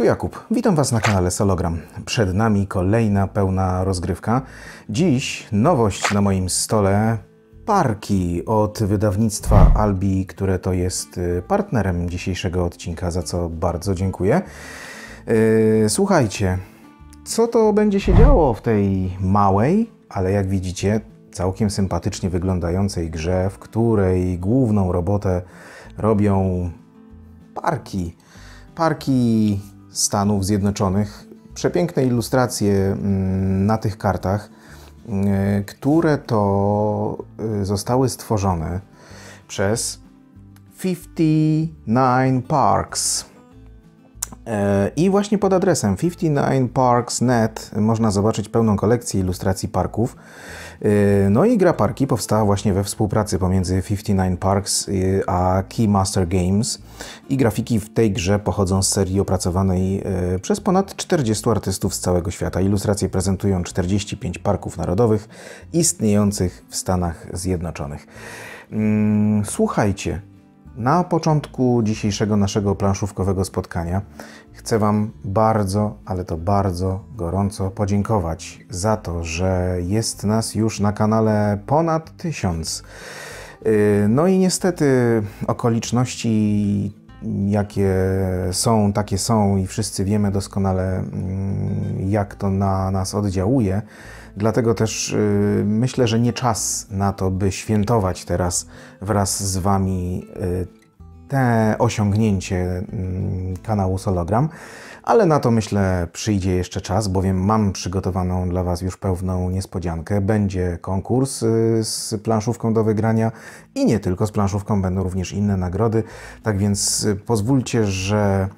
Tu Jakub, witam Was na kanale Sologram. Przed nami kolejna pełna rozgrywka. Dziś nowość na moim stole Parki od wydawnictwa Albi, które to jest y, partnerem dzisiejszego odcinka, za co bardzo dziękuję. Y, słuchajcie, co to będzie się działo w tej małej, ale jak widzicie, całkiem sympatycznie wyglądającej grze, w której główną robotę robią parki. Parki Stanów Zjednoczonych. Przepiękne ilustracje mm, na tych kartach, mm, które to y, zostały stworzone przez 59 Parks. E, I właśnie pod adresem 59parks.net można zobaczyć pełną kolekcję ilustracji parków. E, no i gra parki powstała właśnie we współpracy pomiędzy 59 Parks e, a Keymaster Games i grafiki w tej grze pochodzą z serii opracowanej e, przez ponad 40 artystów z całego świata. Ilustracje prezentują 45 parków narodowych istniejących w Stanach Zjednoczonych. Mm, słuchajcie, na początku dzisiejszego naszego planszówkowego spotkania Chcę Wam bardzo, ale to bardzo gorąco podziękować za to, że jest nas już na kanale ponad tysiąc. Y, no i niestety okoliczności, jakie są, takie są, i wszyscy wiemy doskonale, mm, jak to na nas oddziałuje. Dlatego też y, myślę, że nie czas na to, by świętować teraz wraz z Wami y, te osiągnięcie mm, kanału Sologram, ale na to myślę przyjdzie jeszcze czas, bowiem mam przygotowaną dla Was już pewną niespodziankę. Będzie konkurs y, z planszówką do wygrania i nie tylko z planszówką, będą również inne nagrody. Tak więc y, pozwólcie, że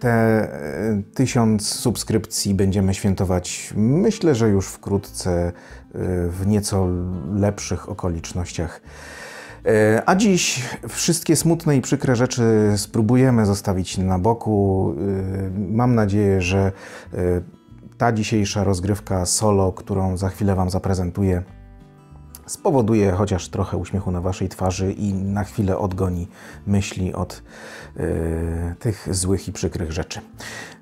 te y, tysiąc subskrypcji będziemy świętować, myślę, że już wkrótce w nieco lepszych okolicznościach. E, a dziś wszystkie smutne i przykre rzeczy spróbujemy zostawić na boku. E, mam nadzieję, że e, ta dzisiejsza rozgrywka solo, którą za chwilę Wam zaprezentuję, spowoduje chociaż trochę uśmiechu na Waszej twarzy i na chwilę odgoni myśli od tych złych i przykrych rzeczy.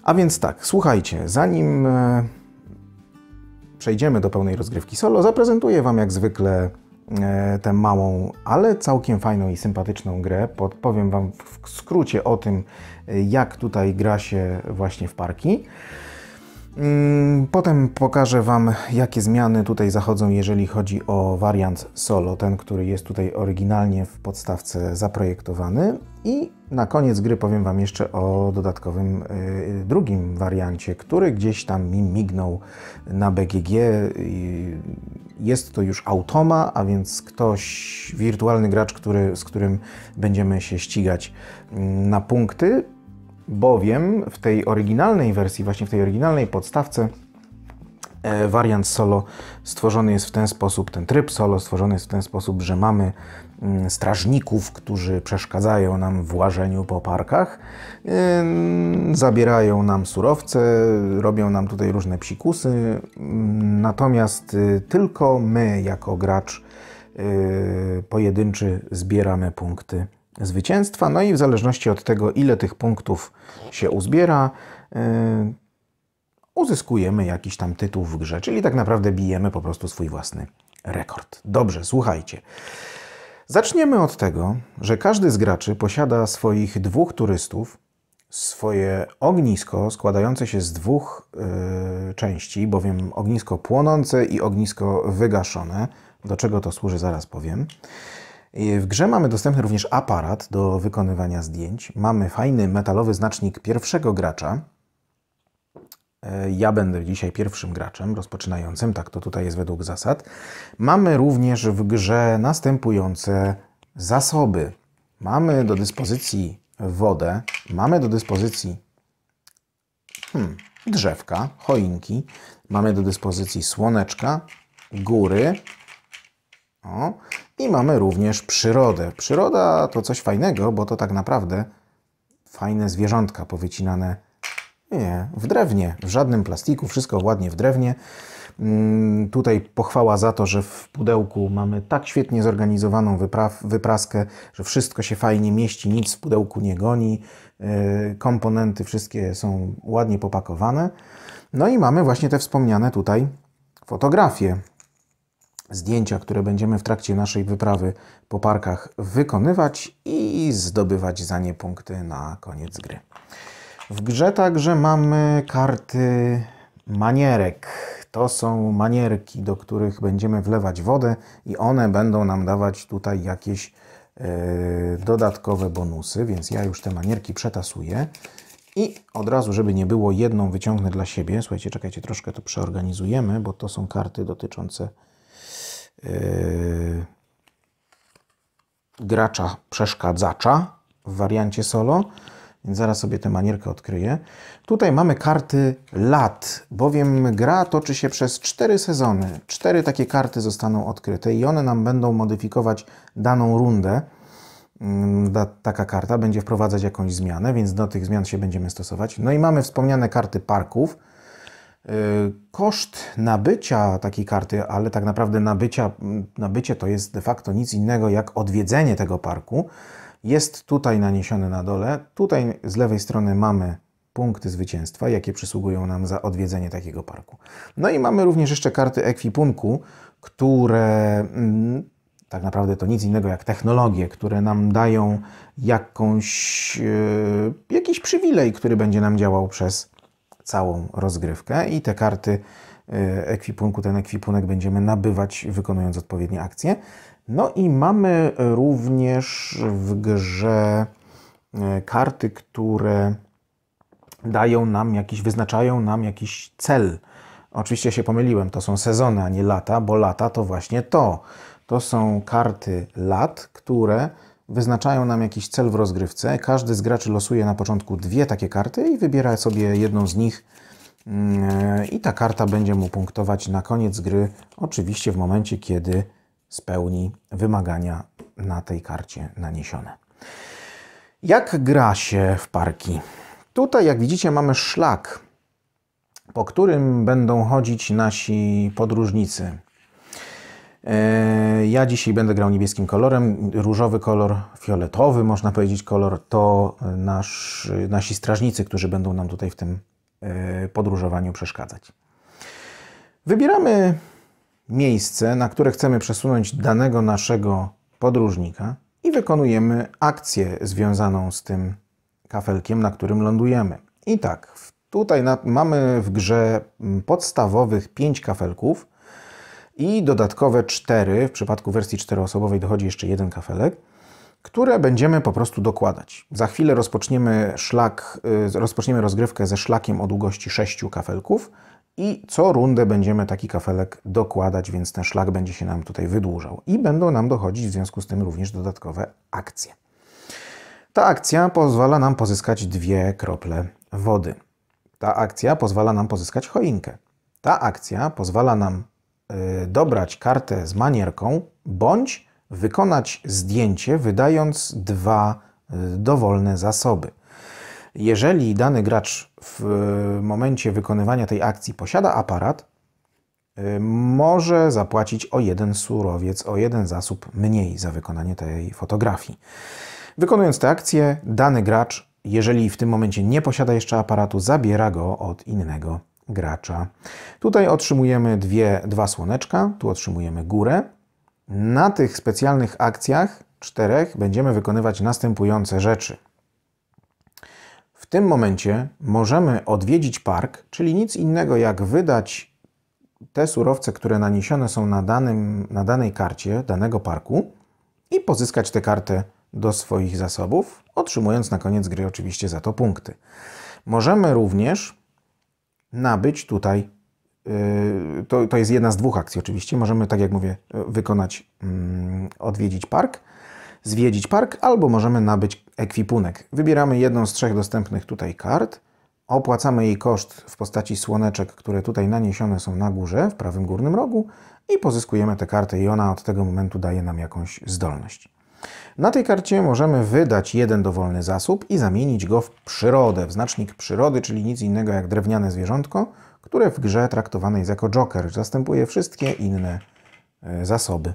A więc tak, słuchajcie, zanim przejdziemy do pełnej rozgrywki solo, zaprezentuję Wam jak zwykle E, tę małą, ale całkiem fajną i sympatyczną grę. Podpowiem Wam w skrócie o tym, e, jak tutaj gra się właśnie w parki. Mm, potem pokażę Wam, jakie zmiany tutaj zachodzą, jeżeli chodzi o wariant solo, ten, który jest tutaj oryginalnie w podstawce zaprojektowany. I na koniec gry powiem Wam jeszcze o dodatkowym e, drugim wariancie, który gdzieś tam mi mignął na BGG. Jest to już automa, a więc ktoś, wirtualny gracz, który, z którym będziemy się ścigać mm, na punkty, bowiem w tej oryginalnej wersji, właśnie w tej oryginalnej podstawce, e, wariant solo stworzony jest w ten sposób, ten tryb solo stworzony jest w ten sposób, że mamy Mm, strażników, którzy przeszkadzają nam w łażeniu po parkach, zabierają nam surowce, robią nam tutaj różne psikusy, natomiast y, tylko my jako gracz y, pojedynczy zbieramy punkty zwycięstwa, no i w zależności od tego, ile tych punktów się uzbiera, y, uzyskujemy jakiś tam tytuł w grze, czyli tak naprawdę bijemy po prostu swój własny rekord. Dobrze, słuchajcie. Zaczniemy od tego, że każdy z graczy posiada swoich dwóch turystów, swoje ognisko składające się z dwóch yy, części, bowiem ognisko płonące i ognisko wygaszone, do czego to służy zaraz powiem. W grze mamy dostępny również aparat do wykonywania zdjęć. Mamy fajny metalowy znacznik pierwszego gracza, E, ja będę dzisiaj pierwszym graczem rozpoczynającym, tak to tutaj jest według zasad. Mamy również w grze następujące zasoby. Mamy do dyspozycji wodę, mamy do dyspozycji hmm, drzewka, choinki, mamy do dyspozycji słoneczka, góry o, i mamy również przyrodę. Przyroda to coś fajnego, bo to tak naprawdę fajne zwierzątka powycinane nie, w drewnie, w żadnym plastiku, wszystko ładnie w drewnie. Mm, tutaj pochwała za to, że w pudełku mamy tak świetnie zorganizowaną wypraw, wypraskę, że wszystko się fajnie mieści, nic w pudełku nie goni, e, komponenty wszystkie są ładnie popakowane. No i mamy właśnie te wspomniane tutaj fotografie, zdjęcia, które będziemy w trakcie naszej wyprawy po parkach wykonywać i zdobywać za nie punkty na koniec gry. W grze także mamy karty manierek. To są manierki, do których będziemy wlewać wodę i one będą nam dawać tutaj jakieś yy, dodatkowe bonusy, więc ja już te manierki przetasuję. I od razu, żeby nie było, jedną wyciągnę dla siebie. Słuchajcie, czekajcie, troszkę to przeorganizujemy, bo to są karty dotyczące yy, gracza przeszkadzacza w wariancie solo. Więc zaraz sobie tę manierkę odkryję. Tutaj mamy karty lat, bowiem gra toczy się przez cztery sezony. Cztery takie karty zostaną odkryte i one nam będą modyfikować daną rundę. Mm, taka karta będzie wprowadzać jakąś zmianę, więc do tych zmian się będziemy stosować. No i mamy wspomniane karty parków. Yy, koszt nabycia takiej karty, ale tak naprawdę nabycia, mm, nabycie to jest de facto nic innego jak odwiedzenie tego parku jest tutaj naniesiony na dole. Tutaj z lewej strony mamy punkty zwycięstwa, jakie przysługują nam za odwiedzenie takiego parku. No i mamy również jeszcze karty ekwipunku, które mm, tak naprawdę to nic innego jak technologie, które nam dają jakąś, e, jakiś przywilej, który będzie nam działał przez całą rozgrywkę i te karty e, ekwipunku, ten ekwipunek będziemy nabywać wykonując odpowiednie akcje. No i mamy również w grze e, karty, które dają nam jakiś, wyznaczają nam jakiś cel. Oczywiście się pomyliłem, to są sezony, a nie lata, bo lata to właśnie to. To są karty lat, które wyznaczają nam jakiś cel w rozgrywce. Każdy z graczy losuje na początku dwie takie karty i wybiera sobie jedną z nich mm, e, i ta karta będzie mu punktować na koniec gry, oczywiście w momencie, kiedy spełni wymagania na tej karcie naniesione. Jak gra się w parki? Tutaj, jak widzicie, mamy szlak, po którym będą chodzić nasi podróżnicy. E, ja dzisiaj będę grał niebieskim kolorem, różowy kolor, fioletowy można powiedzieć kolor, to nasz, nasi strażnicy, którzy będą nam tutaj w tym e, podróżowaniu przeszkadzać. Wybieramy miejsce, na które chcemy przesunąć danego naszego podróżnika i wykonujemy akcję związaną z tym kafelkiem, na którym lądujemy. I tak, tutaj na, mamy w grze mm, podstawowych 5 kafelków i dodatkowe 4, w przypadku wersji 4-osobowej dochodzi jeszcze jeden kafelek, które będziemy po prostu dokładać. Za chwilę rozpoczniemy, szlak, y, rozpoczniemy rozgrywkę ze szlakiem o długości 6 kafelków, i co rundę będziemy taki kafelek dokładać, więc ten szlak będzie się nam tutaj wydłużał i będą nam dochodzić w związku z tym również dodatkowe akcje. Ta akcja pozwala nam pozyskać dwie krople wody. Ta akcja pozwala nam pozyskać choinkę. Ta akcja pozwala nam y, dobrać kartę z manierką bądź wykonać zdjęcie wydając dwa y, dowolne zasoby. Jeżeli dany gracz w e, momencie wykonywania tej akcji posiada aparat, e, może zapłacić o jeden surowiec, o jeden zasób mniej za wykonanie tej fotografii. Wykonując tę akcję, dany gracz, jeżeli w tym momencie nie posiada jeszcze aparatu, zabiera go od innego gracza. Tutaj otrzymujemy dwie, dwa słoneczka, tu otrzymujemy górę. Na tych specjalnych akcjach, czterech, będziemy wykonywać następujące rzeczy tym momencie możemy odwiedzić park, czyli nic innego jak wydać te surowce, które naniesione są na, danym, na danej karcie danego parku i pozyskać tę kartę do swoich zasobów, otrzymując na koniec gry oczywiście za to punkty. Możemy również nabyć tutaj, yy, to, to jest jedna z dwóch akcji oczywiście, możemy, tak jak mówię, wykonać, mm, odwiedzić park, zwiedzić park albo możemy nabyć ekwipunek. Wybieramy jedną z trzech dostępnych tutaj kart, opłacamy jej koszt w postaci słoneczek, które tutaj naniesione są na górze, w prawym górnym rogu i pozyskujemy tę kartę i ona od tego momentu daje nam jakąś zdolność. Na tej karcie możemy wydać jeden dowolny zasób i zamienić go w przyrodę, w znacznik przyrody, czyli nic innego jak drewniane zwierzątko, które w grze traktowane jest jako joker, zastępuje wszystkie inne e, zasoby.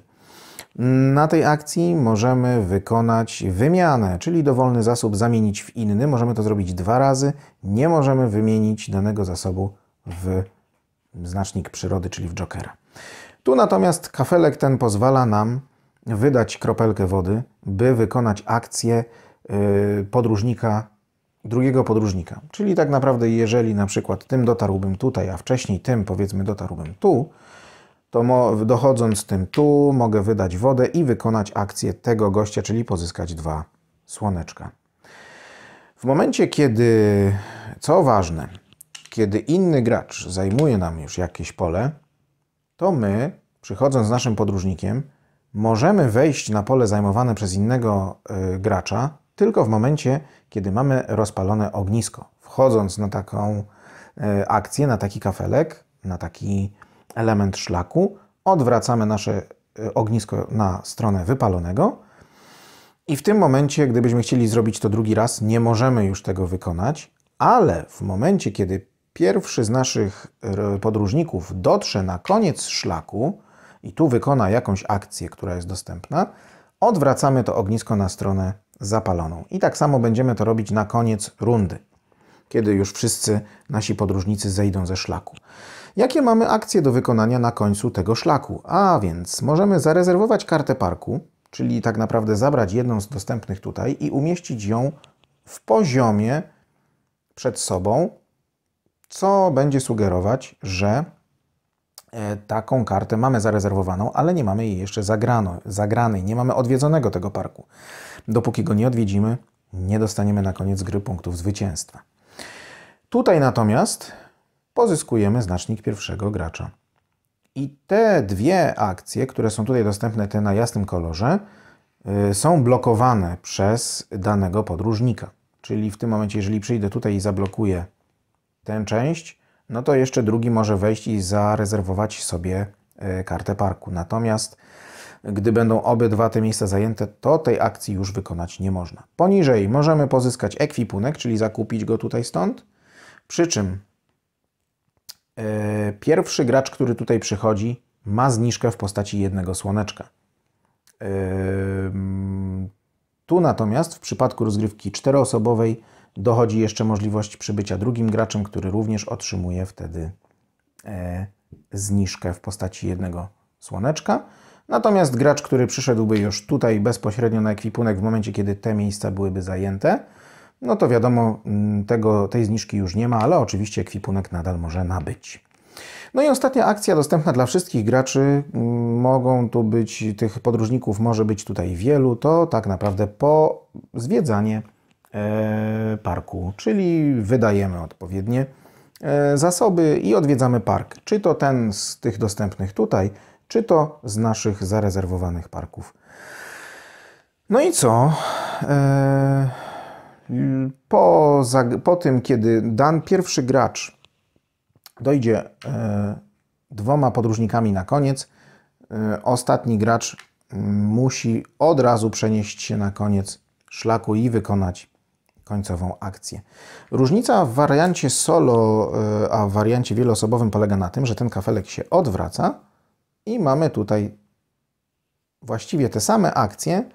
Na tej akcji możemy wykonać wymianę, czyli dowolny zasób zamienić w inny. Możemy to zrobić dwa razy. Nie możemy wymienić danego zasobu w znacznik przyrody, czyli w jokera. Tu natomiast kafelek ten pozwala nam wydać kropelkę wody, by wykonać akcję y, podróżnika, drugiego podróżnika. Czyli tak naprawdę jeżeli na przykład tym dotarłbym tutaj, a wcześniej tym powiedzmy dotarłbym tu, to dochodząc tym tu, mogę wydać wodę i wykonać akcję tego gościa, czyli pozyskać dwa słoneczka. W momencie, kiedy, co ważne, kiedy inny gracz zajmuje nam już jakieś pole, to my, przychodząc z naszym podróżnikiem, możemy wejść na pole zajmowane przez innego y, gracza tylko w momencie, kiedy mamy rozpalone ognisko. Wchodząc na taką y, akcję, na taki kafelek, na taki element szlaku, odwracamy nasze y, ognisko na stronę wypalonego i w tym momencie, gdybyśmy chcieli zrobić to drugi raz, nie możemy już tego wykonać, ale w momencie, kiedy pierwszy z naszych y, podróżników dotrze na koniec szlaku i tu wykona jakąś akcję, która jest dostępna, odwracamy to ognisko na stronę zapaloną. I tak samo będziemy to robić na koniec rundy, kiedy już wszyscy nasi podróżnicy zejdą ze szlaku jakie mamy akcje do wykonania na końcu tego szlaku. A więc możemy zarezerwować kartę parku, czyli tak naprawdę zabrać jedną z dostępnych tutaj i umieścić ją w poziomie przed sobą, co będzie sugerować, że e, taką kartę mamy zarezerwowaną, ale nie mamy jej jeszcze zagrano, zagranej, nie mamy odwiedzonego tego parku. Dopóki go nie odwiedzimy, nie dostaniemy na koniec gry punktów zwycięstwa. Tutaj natomiast pozyskujemy znacznik pierwszego gracza. I te dwie akcje, które są tutaj dostępne, te na jasnym kolorze, y, są blokowane przez danego podróżnika. Czyli w tym momencie, jeżeli przyjdę tutaj i zablokuję tę część, no to jeszcze drugi może wejść i zarezerwować sobie y, kartę parku. Natomiast gdy będą obydwa te miejsca zajęte, to tej akcji już wykonać nie można. Poniżej możemy pozyskać ekwipunek, czyli zakupić go tutaj stąd, przy czym E, pierwszy gracz, który tutaj przychodzi, ma zniżkę w postaci jednego słoneczka. E, tu natomiast w przypadku rozgrywki czteroosobowej dochodzi jeszcze możliwość przybycia drugim graczem, który również otrzymuje wtedy e, zniżkę w postaci jednego słoneczka. Natomiast gracz, który przyszedłby już tutaj bezpośrednio na ekwipunek w momencie, kiedy te miejsca byłyby zajęte, no to wiadomo, mm, tego, tej zniżki już nie ma, ale oczywiście ekwipunek nadal może nabyć. No i ostatnia akcja dostępna dla wszystkich graczy. Mm, mogą tu być, tych podróżników może być tutaj wielu. To tak naprawdę po zwiedzanie e, parku, czyli wydajemy odpowiednie e, zasoby i odwiedzamy park. Czy to ten z tych dostępnych tutaj, czy to z naszych zarezerwowanych parków. No i co? E, po, po tym, kiedy dan pierwszy gracz dojdzie e, dwoma podróżnikami na koniec, e, ostatni gracz mm, musi od razu przenieść się na koniec szlaku i wykonać końcową akcję. Różnica w wariancie solo, e, a w wariancie wieloosobowym polega na tym, że ten kafelek się odwraca i mamy tutaj właściwie te same akcje,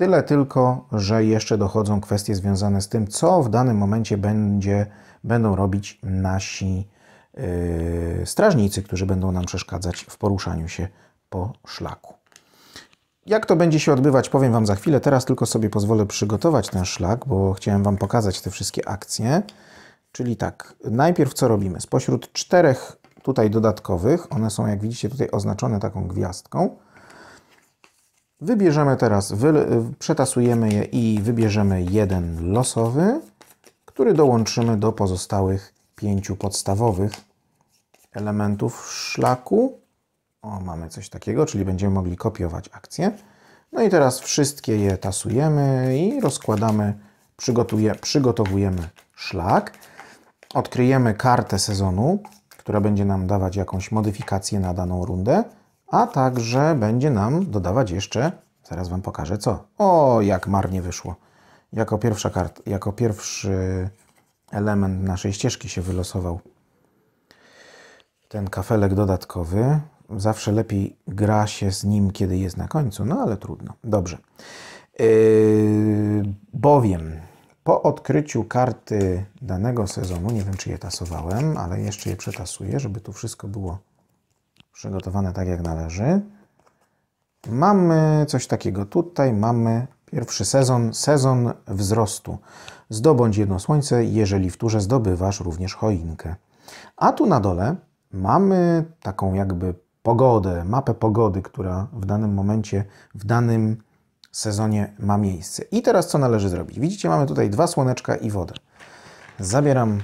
Tyle tylko, że jeszcze dochodzą kwestie związane z tym, co w danym momencie będzie, będą robić nasi yy, strażnicy, którzy będą nam przeszkadzać w poruszaniu się po szlaku. Jak to będzie się odbywać, powiem Wam za chwilę. Teraz tylko sobie pozwolę przygotować ten szlak, bo chciałem Wam pokazać te wszystkie akcje. Czyli tak, najpierw co robimy? Spośród czterech tutaj dodatkowych, one są jak widzicie tutaj oznaczone taką gwiazdką, Wybierzemy teraz, y, przetasujemy je i wybierzemy jeden losowy, który dołączymy do pozostałych pięciu podstawowych elementów szlaku. O, mamy coś takiego, czyli będziemy mogli kopiować akcję. No i teraz wszystkie je tasujemy i rozkładamy, przygotowujemy szlak. Odkryjemy kartę sezonu, która będzie nam dawać jakąś modyfikację na daną rundę a także będzie nam dodawać jeszcze, zaraz Wam pokażę co. O, jak marnie wyszło. Jako, pierwsza kart, jako pierwszy element naszej ścieżki się wylosował ten kafelek dodatkowy. Zawsze lepiej gra się z nim, kiedy jest na końcu, no ale trudno. Dobrze. Yy, bowiem po odkryciu karty danego sezonu, nie wiem czy je tasowałem, ale jeszcze je przetasuję, żeby tu wszystko było przygotowane tak jak należy. Mamy coś takiego tutaj, mamy pierwszy sezon, sezon wzrostu. Zdobądź jedno słońce, jeżeli w turze zdobywasz również choinkę. A tu na dole mamy taką jakby pogodę, mapę pogody, która w danym momencie, w danym sezonie ma miejsce. I teraz co należy zrobić? Widzicie, mamy tutaj dwa słoneczka i wodę. Zabieram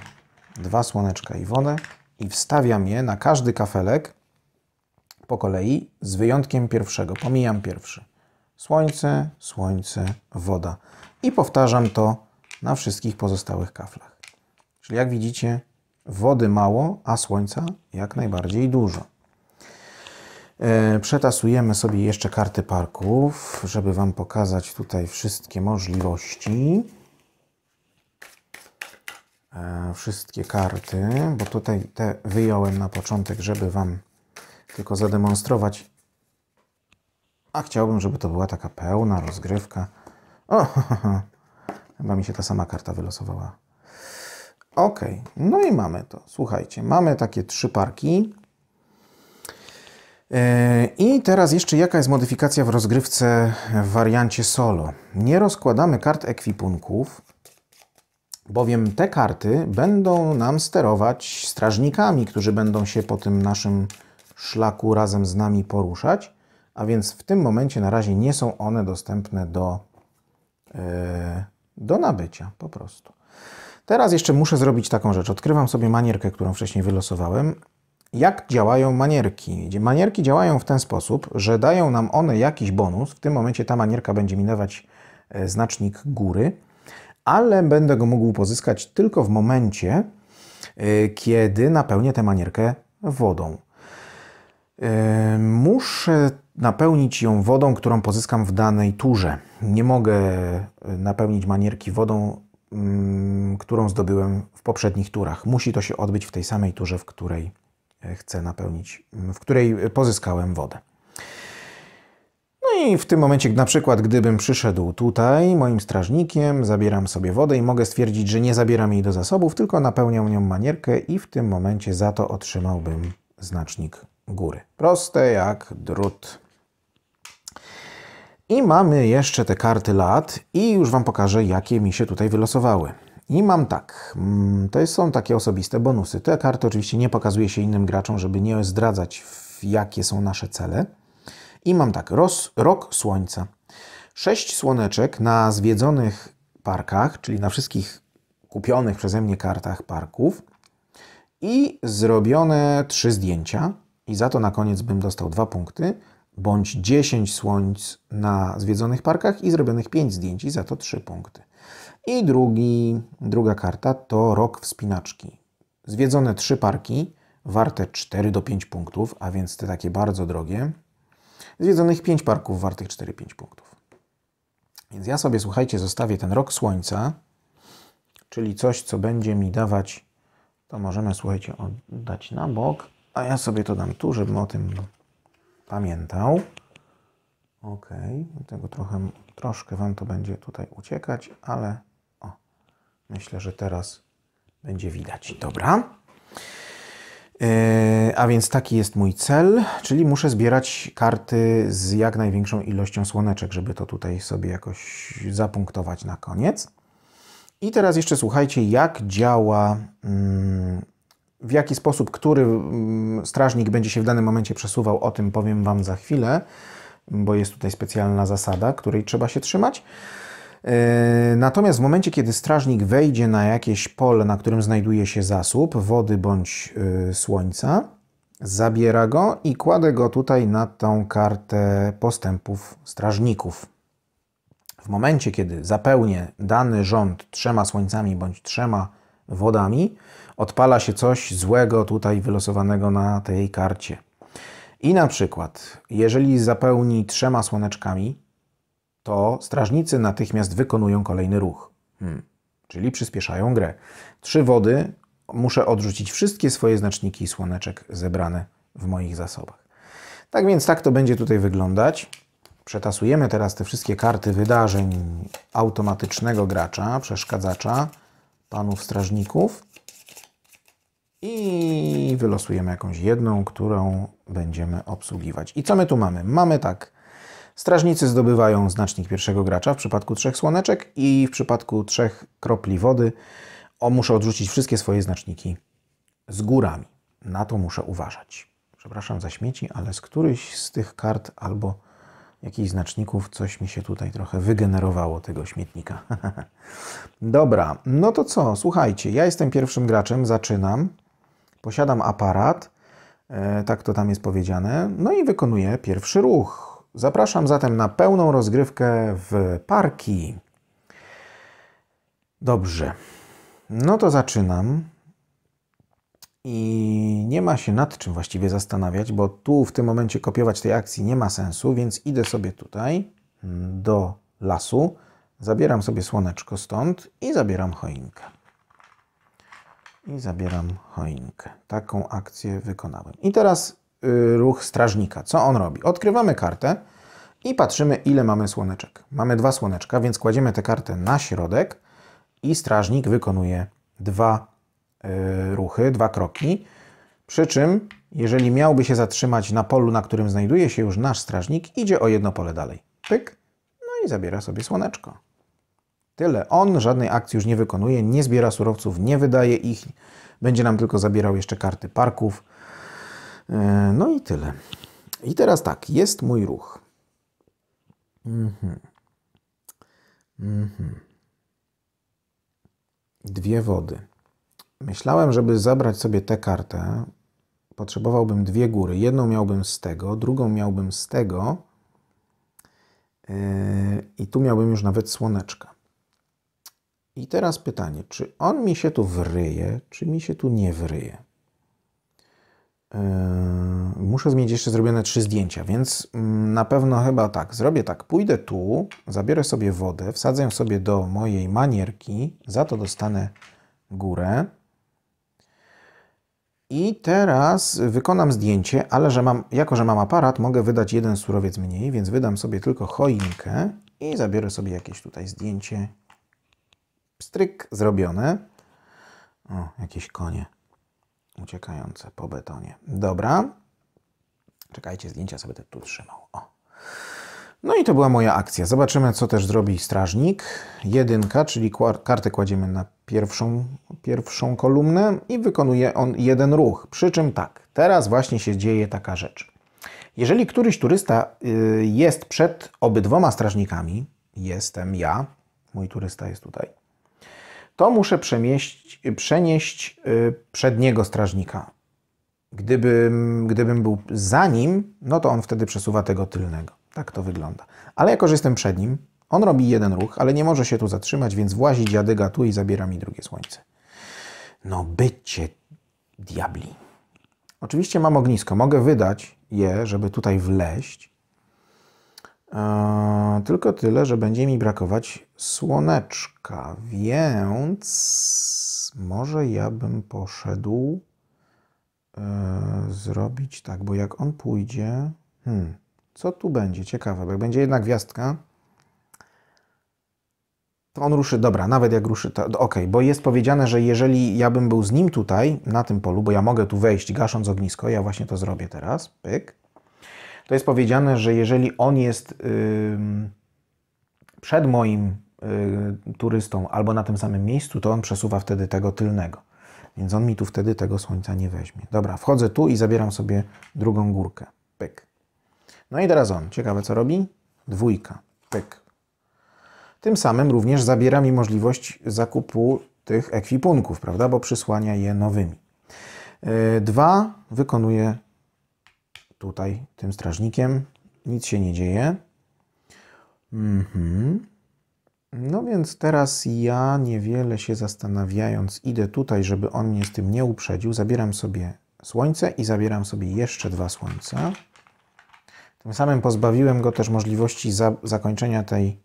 dwa słoneczka i wodę i wstawiam je na każdy kafelek po kolei, z wyjątkiem pierwszego. Pomijam pierwszy. Słońce, słońce, woda. I powtarzam to na wszystkich pozostałych kaflach. Czyli jak widzicie, wody mało, a słońca jak najbardziej dużo. E, przetasujemy sobie jeszcze karty parków, żeby Wam pokazać tutaj wszystkie możliwości. E, wszystkie karty, bo tutaj te wyjąłem na początek, żeby Wam tylko zademonstrować. A chciałbym, żeby to była taka pełna rozgrywka. O, chyba mi się ta sama karta wylosowała. Ok, no i mamy to. Słuchajcie, mamy takie trzy parki. E, I teraz jeszcze jaka jest modyfikacja w rozgrywce w wariancie solo. Nie rozkładamy kart ekwipunków, bowiem te karty będą nam sterować strażnikami, którzy będą się po tym naszym szlaku razem z nami poruszać, a więc w tym momencie na razie nie są one dostępne do, e, do nabycia po prostu. Teraz jeszcze muszę zrobić taką rzecz. Odkrywam sobie manierkę, którą wcześniej wylosowałem. Jak działają manierki? Manierki działają w ten sposób, że dają nam one jakiś bonus. W tym momencie ta manierka będzie minować e, znacznik góry, ale będę go mógł pozyskać tylko w momencie, e, kiedy napełnię tę manierkę wodą. Muszę napełnić ją wodą, którą pozyskam w danej turze. Nie mogę e, napełnić manierki wodą, mm, którą zdobyłem w poprzednich turach. Musi to się odbyć w tej samej turze, w której e, chcę napełnić, mm, w której e, pozyskałem wodę. No i w tym momencie, na przykład, gdybym przyszedł tutaj moim strażnikiem, zabieram sobie wodę i mogę stwierdzić, że nie zabieram jej do zasobów, tylko napełniam nią manierkę i w tym momencie za to otrzymałbym znacznik góry. Proste jak drut. I mamy jeszcze te karty lat i już Wam pokażę, jakie mi się tutaj wylosowały. I mam tak, mm, to są takie osobiste bonusy. Te karty oczywiście nie pokazuje się innym graczom, żeby nie zdradzać, jakie są nasze cele. I mam tak, roz, rok słońca. Sześć słoneczek na zwiedzonych parkach, czyli na wszystkich kupionych przeze mnie kartach parków i zrobione trzy zdjęcia i za to na koniec bym dostał 2 punkty, bądź 10 słońc na zwiedzonych parkach i zrobionych 5 zdjęć i za to 3 punkty. I drugi, druga karta to rok wspinaczki. Zwiedzone 3 parki, warte 4 do 5 punktów, a więc te takie bardzo drogie. Zwiedzonych 5 parków wartych 4-5 punktów. Więc ja sobie, słuchajcie, zostawię ten rok słońca, czyli coś, co będzie mi dawać, to możemy, słuchajcie, oddać na bok a ja sobie to dam tu, żebym o tym pamiętał. Ok, tego trochę, troszkę Wam to będzie tutaj uciekać, ale o, myślę, że teraz będzie widać. Dobra. E, a więc taki jest mój cel, czyli muszę zbierać karty z jak największą ilością słoneczek, żeby to tutaj sobie jakoś zapunktować na koniec. I teraz jeszcze słuchajcie, jak działa. Mm, w jaki sposób, który mm, strażnik będzie się w danym momencie przesuwał, o tym powiem Wam za chwilę, bo jest tutaj specjalna zasada, której trzeba się trzymać. E, natomiast w momencie, kiedy strażnik wejdzie na jakieś pole, na którym znajduje się zasób wody bądź y, słońca, zabiera go i kładę go tutaj na tą kartę postępów strażników. W momencie, kiedy zapełnię dany rząd trzema słońcami bądź trzema wodami, odpala się coś złego tutaj wylosowanego na tej karcie. I na przykład, jeżeli zapełni trzema słoneczkami, to strażnicy natychmiast wykonują kolejny ruch, hmm. czyli przyspieszają grę. Trzy wody, muszę odrzucić wszystkie swoje znaczniki i słoneczek zebrane w moich zasobach. Tak więc tak to będzie tutaj wyglądać. Przetasujemy teraz te wszystkie karty wydarzeń automatycznego gracza, przeszkadzacza panów strażników i wylosujemy jakąś jedną, którą będziemy obsługiwać. I co my tu mamy? Mamy tak, strażnicy zdobywają znacznik pierwszego gracza w przypadku trzech słoneczek i w przypadku trzech kropli wody o, muszę odrzucić wszystkie swoje znaczniki z górami. Na to muszę uważać. Przepraszam za śmieci, ale z któryś z tych kart albo jakichś znaczników, coś mi się tutaj trochę wygenerowało tego śmietnika. Dobra, no to co? Słuchajcie, ja jestem pierwszym graczem, zaczynam, posiadam aparat, e, tak to tam jest powiedziane, no i wykonuję pierwszy ruch. Zapraszam zatem na pełną rozgrywkę w parki. Dobrze, no to zaczynam i nie ma się nad czym właściwie zastanawiać, bo tu w tym momencie kopiować tej akcji nie ma sensu, więc idę sobie tutaj mm, do lasu, zabieram sobie słoneczko stąd i zabieram choinkę. I zabieram choinkę. Taką akcję wykonałem. I teraz y, ruch strażnika. Co on robi? Odkrywamy kartę i patrzymy, ile mamy słoneczek. Mamy dwa słoneczka, więc kładziemy tę kartę na środek i strażnik wykonuje dwa E, ruchy, dwa kroki. Przy czym, jeżeli miałby się zatrzymać na polu, na którym znajduje się już nasz strażnik, idzie o jedno pole dalej. Pyk, no i zabiera sobie słoneczko. Tyle. On żadnej akcji już nie wykonuje, nie zbiera surowców, nie wydaje ich. Będzie nam tylko zabierał jeszcze karty parków. E, no i tyle. I teraz tak, jest mój ruch. Mhm. Mhm. Dwie wody. Myślałem, żeby zabrać sobie tę kartę, potrzebowałbym dwie góry. Jedną miałbym z tego, drugą miałbym z tego yy, i tu miałbym już nawet słoneczka. I teraz pytanie, czy on mi się tu wryje, czy mi się tu nie wryje? Yy, muszę mieć jeszcze zrobione trzy zdjęcia, więc mm, na pewno chyba tak, zrobię tak, pójdę tu, zabiorę sobie wodę, wsadzę sobie do mojej manierki, za to dostanę górę, i teraz wykonam zdjęcie, ale że mam, jako że mam aparat, mogę wydać jeden surowiec mniej, więc wydam sobie tylko choinkę i zabiorę sobie jakieś tutaj zdjęcie. Pstryk zrobione. O, jakieś konie uciekające po betonie. Dobra. Czekajcie, zdjęcia sobie te tu trzymał. O. No i to była moja akcja. Zobaczymy, co też zrobi strażnik. Jedynka, czyli kartę kładziemy na pierwszą, pierwszą kolumnę i wykonuje on jeden ruch. Przy czym tak, teraz właśnie się dzieje taka rzecz. Jeżeli któryś turysta y, jest przed obydwoma strażnikami, jestem ja, mój turysta jest tutaj, to muszę przemieść, przenieść y, przedniego strażnika. Gdybym, gdybym był za nim, no to on wtedy przesuwa tego tylnego. Tak to wygląda. Ale jako, że jestem przed nim, on robi jeden ruch, ale nie może się tu zatrzymać, więc włazi dziadyga tu i zabiera mi drugie słońce. No bycie diabli. Oczywiście mam ognisko. Mogę wydać je, żeby tutaj wleść. Eee, tylko tyle, że będzie mi brakować słoneczka, więc może ja bym poszedł eee, zrobić tak, bo jak on pójdzie... Hmm. Co tu będzie? Ciekawe, bo jak będzie jedna gwiazdka, to on ruszy, dobra, nawet jak ruszy, to okej, okay, bo jest powiedziane, że jeżeli ja bym był z nim tutaj, na tym polu, bo ja mogę tu wejść gasząc ognisko, ja właśnie to zrobię teraz, pyk, to jest powiedziane, że jeżeli on jest yy, przed moim yy, turystą albo na tym samym miejscu, to on przesuwa wtedy tego tylnego. Więc on mi tu wtedy tego słońca nie weźmie. Dobra, wchodzę tu i zabieram sobie drugą górkę. Pyk. No i teraz on. Ciekawe, co robi? Dwójka. Pyk. Tym samym również zabiera mi możliwość zakupu tych ekwipunków, prawda? Bo przysłania je nowymi. Yy, dwa wykonuje tutaj tym strażnikiem. Nic się nie dzieje. Mhm. No więc teraz ja niewiele się zastanawiając, idę tutaj, żeby on mnie z tym nie uprzedził. Zabieram sobie słońce i zabieram sobie jeszcze dwa słońca. Tym samym pozbawiłem go też możliwości za, zakończenia tej,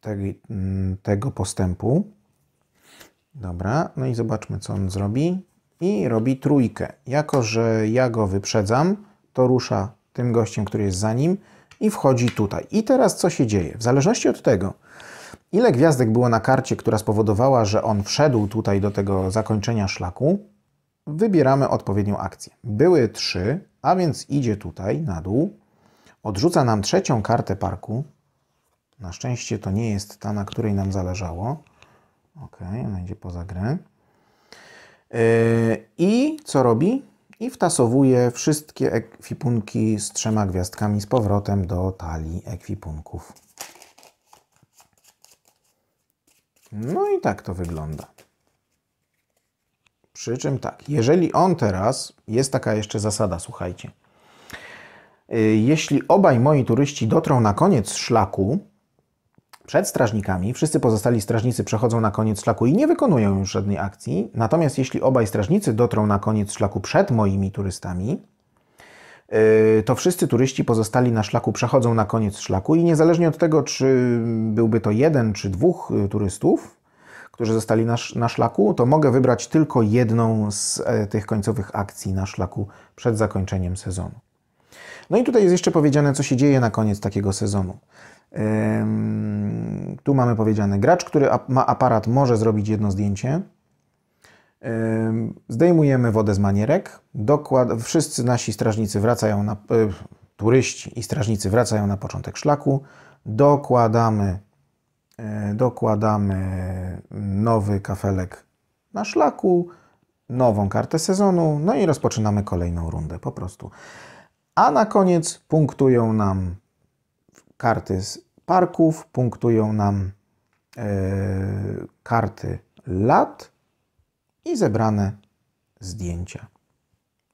tej, mm, tego postępu. Dobra, no i zobaczmy, co on zrobi. I robi trójkę. Jako, że ja go wyprzedzam, to rusza tym gościem, który jest za nim i wchodzi tutaj. I teraz co się dzieje? W zależności od tego, ile gwiazdek było na karcie, która spowodowała, że on wszedł tutaj do tego zakończenia szlaku, wybieramy odpowiednią akcję. Były trzy, a więc idzie tutaj na dół, odrzuca nam trzecią kartę parku. Na szczęście to nie jest ta, na której nam zależało. Ok, ona idzie poza grę. Yy, I co robi? I wtasowuje wszystkie ekwipunki z trzema gwiazdkami z powrotem do talii ekwipunków. No i tak to wygląda. Przy czym tak, jeżeli on teraz, jest taka jeszcze zasada, słuchajcie. Y, jeśli obaj moi turyści dotrą na koniec szlaku, przed strażnikami, wszyscy pozostali strażnicy przechodzą na koniec szlaku i nie wykonują już żadnej akcji. Natomiast jeśli obaj strażnicy dotrą na koniec szlaku przed moimi turystami, y, to wszyscy turyści pozostali na szlaku przechodzą na koniec szlaku i niezależnie od tego, czy byłby to jeden czy dwóch y, turystów, którzy zostali na, na szlaku, to mogę wybrać tylko jedną z e, tych końcowych akcji na szlaku przed zakończeniem sezonu. No i tutaj jest jeszcze powiedziane, co się dzieje na koniec takiego sezonu. Ym, tu mamy powiedziane, gracz, który ap ma aparat, może zrobić jedno zdjęcie. Ym, zdejmujemy wodę z manierek. Dokład, wszyscy nasi strażnicy wracają na. Y, turyści i strażnicy wracają na początek szlaku. Dokładamy E, dokładamy nowy kafelek na szlaku, nową kartę sezonu, no i rozpoczynamy kolejną rundę po prostu. A na koniec punktują nam karty z parków, punktują nam e, karty lat i zebrane zdjęcia.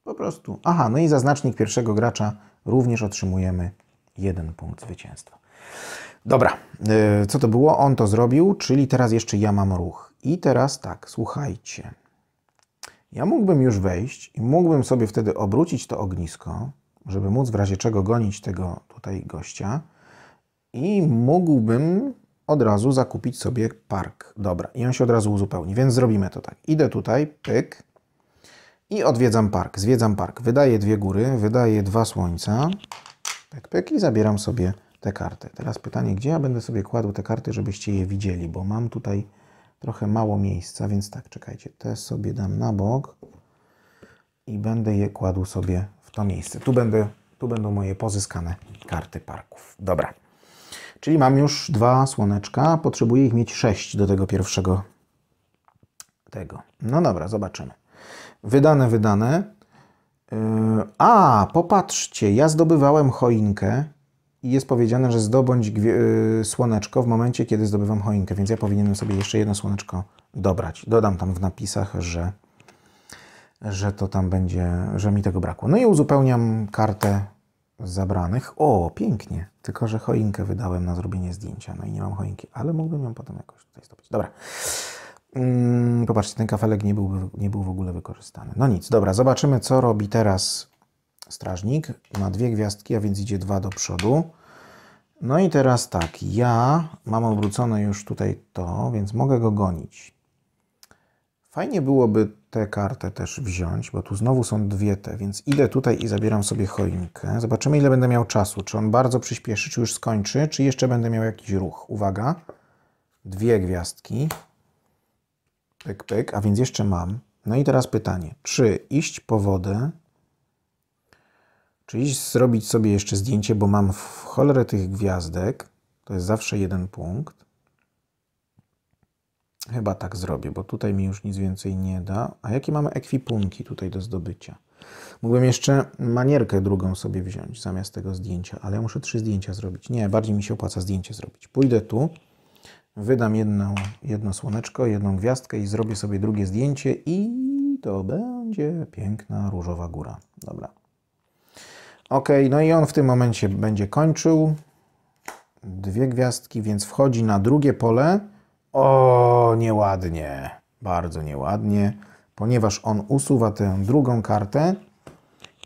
Po prostu. Aha, no i za znacznik pierwszego gracza również otrzymujemy jeden punkt zwycięstwa. Dobra, y, co to było? On to zrobił, czyli teraz jeszcze ja mam ruch. I teraz tak, słuchajcie. Ja mógłbym już wejść i mógłbym sobie wtedy obrócić to ognisko, żeby móc w razie czego gonić tego tutaj gościa i mógłbym od razu zakupić sobie park. Dobra, i on się od razu uzupełni, więc zrobimy to tak. Idę tutaj, pyk i odwiedzam park, zwiedzam park. Wydaję dwie góry, wydaję dwa słońca, pyk, pyk i zabieram sobie te karty. Teraz pytanie, gdzie ja będę sobie kładł te karty, żebyście je widzieli, bo mam tutaj trochę mało miejsca, więc tak, czekajcie, te sobie dam na bok i będę je kładł sobie w to miejsce. Tu, będę, tu będą moje pozyskane karty parków. Dobra. Czyli mam już dwa słoneczka, potrzebuję ich mieć sześć do tego pierwszego tego. No dobra, zobaczymy. Wydane, wydane. Yy, a, popatrzcie, ja zdobywałem choinkę i jest powiedziane, że zdobądź y, słoneczko w momencie, kiedy zdobywam choinkę, więc ja powinienem sobie jeszcze jedno słoneczko dobrać. Dodam tam w napisach, że, że to tam będzie, że mi tego brakło. No i uzupełniam kartę zabranych. O, pięknie. Tylko, że choinkę wydałem na zrobienie zdjęcia. No i nie mam choinki, ale mógłbym ją potem jakoś tutaj zdobyć. Dobra. Mm, popatrzcie, ten kafelek nie, nie był w ogóle wykorzystany. No nic, dobra, zobaczymy, co robi teraz strażnik. Ma dwie gwiazdki, a więc idzie dwa do przodu. No i teraz tak, ja mam obrócone już tutaj to, więc mogę go gonić. Fajnie byłoby tę kartę też wziąć, bo tu znowu są dwie te, więc idę tutaj i zabieram sobie choinkę. Zobaczymy, ile będę miał czasu. Czy on bardzo przyspieszy, czy już skończy, czy jeszcze będę miał jakiś ruch. Uwaga, dwie gwiazdki. Pyk, pyk, a więc jeszcze mam. No i teraz pytanie, czy iść po wodę Czyli zrobić sobie jeszcze zdjęcie, bo mam w cholerę tych gwiazdek. To jest zawsze jeden punkt. Chyba tak zrobię, bo tutaj mi już nic więcej nie da. A jakie mamy ekwipunki tutaj do zdobycia? Mógłbym jeszcze manierkę drugą sobie wziąć zamiast tego zdjęcia, ale ja muszę trzy zdjęcia zrobić. Nie, bardziej mi się opłaca zdjęcie zrobić. Pójdę tu, wydam jedno, jedno słoneczko, jedną gwiazdkę i zrobię sobie drugie zdjęcie i to będzie piękna różowa góra. Dobra. Ok, no i on w tym momencie będzie kończył. Dwie gwiazdki, więc wchodzi na drugie pole. O, nieładnie, bardzo nieładnie, ponieważ on usuwa tę drugą kartę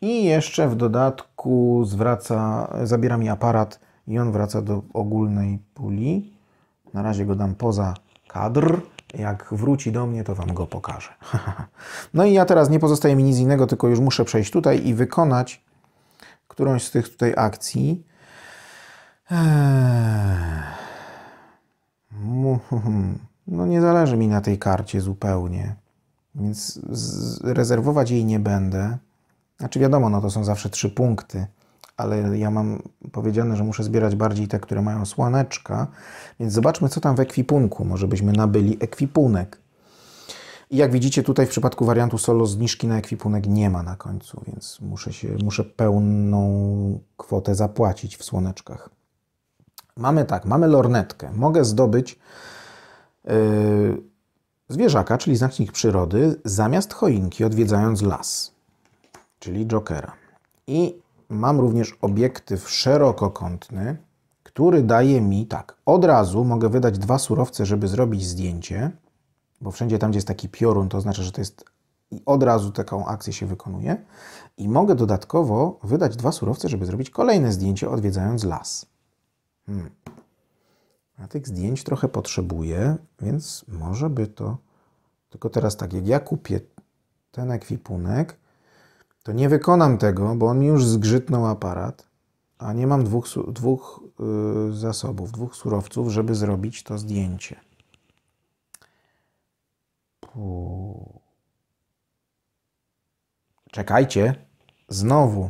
i jeszcze w dodatku zwraca, zabiera mi aparat i on wraca do ogólnej puli. Na razie go dam poza kadr. Jak wróci do mnie, to Wam go pokażę. no i ja teraz nie pozostaje mi nic innego, tylko już muszę przejść tutaj i wykonać którąś z tych tutaj akcji. Eee. No nie zależy mi na tej karcie zupełnie, więc rezerwować jej nie będę. Znaczy wiadomo, no to są zawsze trzy punkty, ale ja mam powiedziane, że muszę zbierać bardziej te, które mają słoneczka, więc zobaczmy, co tam w ekwipunku. Może byśmy nabyli ekwipunek. I jak widzicie tutaj w przypadku wariantu solo zniżki na ekwipunek nie ma na końcu, więc muszę, się, muszę pełną kwotę zapłacić w słoneczkach. Mamy tak, mamy lornetkę. Mogę zdobyć yy, zwierzaka, czyli znacznik przyrody, zamiast choinki, odwiedzając las, czyli jokera. I mam również obiektyw szerokokątny, który daje mi tak, od razu mogę wydać dwa surowce, żeby zrobić zdjęcie bo wszędzie tam, gdzie jest taki piorun, to znaczy, że to jest i od razu taką akcję się wykonuje. I mogę dodatkowo wydać dwa surowce, żeby zrobić kolejne zdjęcie, odwiedzając las. Hmm. A tych zdjęć trochę potrzebuję, więc może by to... Tylko teraz tak, jak ja kupię ten ekwipunek, to nie wykonam tego, bo on mi już zgrzytnął aparat, a nie mam dwóch, dwóch yy, zasobów, dwóch surowców, żeby zrobić to zdjęcie. Czekajcie, znowu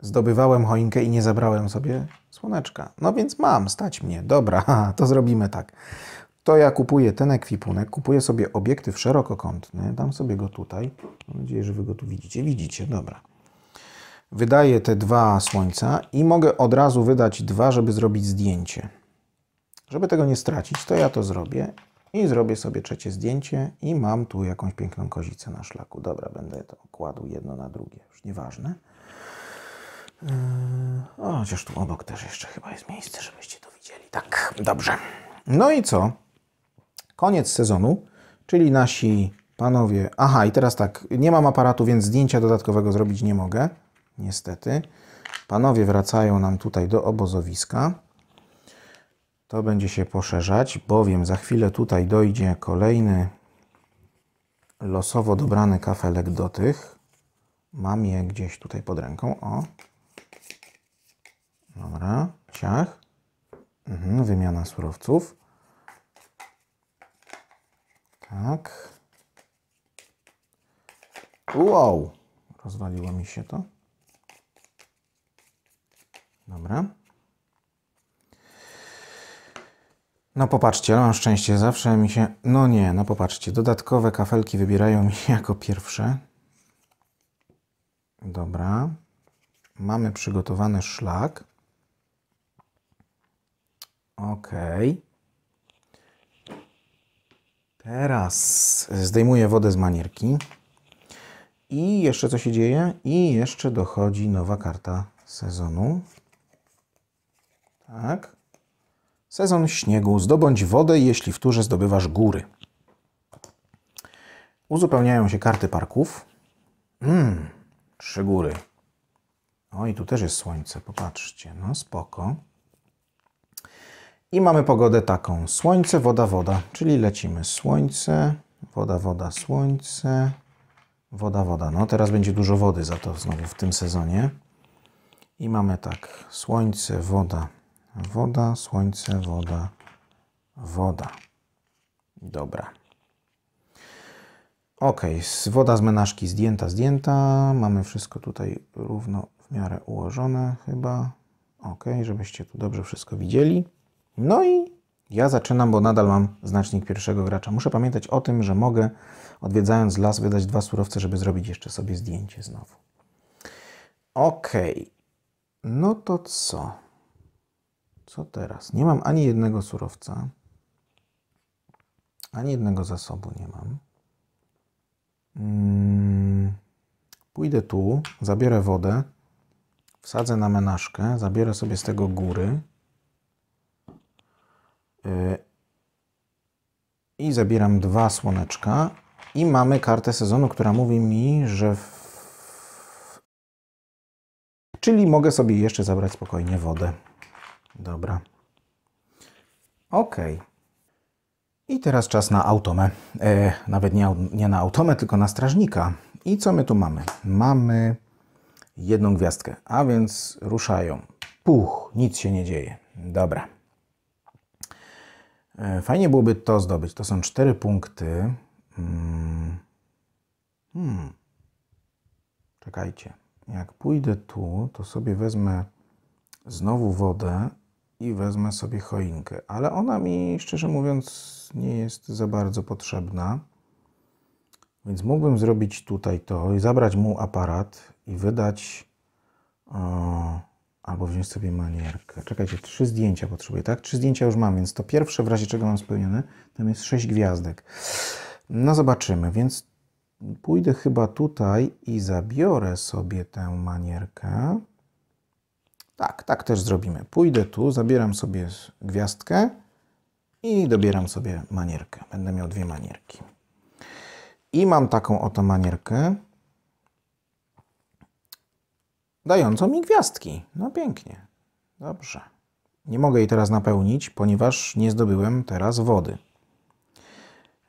zdobywałem choinkę i nie zabrałem sobie słoneczka. No więc mam, stać mnie. Dobra, to zrobimy tak. To ja kupuję ten ekwipunek, kupuję sobie obiektyw szerokokątny, dam sobie go tutaj. Mam nadzieję, że Wy go tu widzicie. Widzicie, dobra. Wydaję te dwa słońca i mogę od razu wydać dwa, żeby zrobić zdjęcie. Żeby tego nie stracić, to ja to zrobię i zrobię sobie trzecie zdjęcie i mam tu jakąś piękną kozicę na szlaku. Dobra, będę to kładł jedno na drugie, już nieważne. Yy, o, chociaż tu obok też jeszcze chyba jest miejsce, żebyście to widzieli. Tak, dobrze. No i co? Koniec sezonu, czyli nasi panowie... Aha, i teraz tak, nie mam aparatu, więc zdjęcia dodatkowego zrobić nie mogę, niestety. Panowie wracają nam tutaj do obozowiska to będzie się poszerzać, bowiem za chwilę tutaj dojdzie kolejny losowo dobrany kafelek do tych. Mam je gdzieś tutaj pod ręką. O. Dobra, ciach. Mhm, wymiana surowców. Tak. Wow, rozwaliło mi się to. Dobra. No popatrzcie, no mam szczęście, zawsze mi się... No nie, no popatrzcie, dodatkowe kafelki wybierają mi jako pierwsze. Dobra. Mamy przygotowany szlak. Ok. Teraz zdejmuję wodę z manierki. I jeszcze co się dzieje? I jeszcze dochodzi nowa karta sezonu. Tak. Sezon śniegu. Zdobądź wodę, jeśli w turze zdobywasz góry. Uzupełniają się karty parków. Mmm, trzy góry. O, i tu też jest słońce, popatrzcie. No, spoko. I mamy pogodę taką. Słońce, woda, woda. Czyli lecimy. Słońce, woda, woda, słońce, woda, woda. No, teraz będzie dużo wody za to znowu w tym sezonie. I mamy tak. Słońce, woda, Woda, słońce, woda, woda. Dobra. Ok, woda z menażki zdjęta, zdjęta. Mamy wszystko tutaj równo w miarę ułożone chyba. Ok, żebyście tu dobrze wszystko widzieli. No i ja zaczynam, bo nadal mam znacznik pierwszego gracza. Muszę pamiętać o tym, że mogę odwiedzając las wydać dwa surowce, żeby zrobić jeszcze sobie zdjęcie znowu. Ok, no to co? Co teraz? Nie mam ani jednego surowca, ani jednego zasobu nie mam. Mm, pójdę tu, zabiorę wodę, wsadzę na menażkę, zabiorę sobie z tego góry y, i zabieram dwa słoneczka i mamy kartę sezonu, która mówi mi, że w... Czyli mogę sobie jeszcze zabrać spokojnie wodę. Dobra. Ok. I teraz czas na automę. E, nawet nie, nie na automę, tylko na strażnika. I co my tu mamy? Mamy jedną gwiazdkę, a więc ruszają. Puch, nic się nie dzieje. Dobra. E, fajnie byłoby to zdobyć. To są cztery punkty. Hmm. hmm. Czekajcie. Jak pójdę tu, to sobie wezmę znowu wodę i wezmę sobie choinkę. Ale ona mi, szczerze mówiąc, nie jest za bardzo potrzebna. Więc mógłbym zrobić tutaj to i zabrać mu aparat i wydać o, albo wziąć sobie manierkę. Czekajcie, trzy zdjęcia potrzebuję, tak? Trzy zdjęcia już mam, więc to pierwsze w razie czego mam spełnione. Tam jest sześć gwiazdek. No zobaczymy, więc pójdę chyba tutaj i zabiorę sobie tę manierkę. Tak, tak też zrobimy. Pójdę tu, zabieram sobie gwiazdkę i dobieram sobie manierkę. Będę miał dwie manierki. I mam taką oto manierkę dającą mi gwiazdki. No pięknie. Dobrze. Nie mogę jej teraz napełnić, ponieważ nie zdobyłem teraz wody.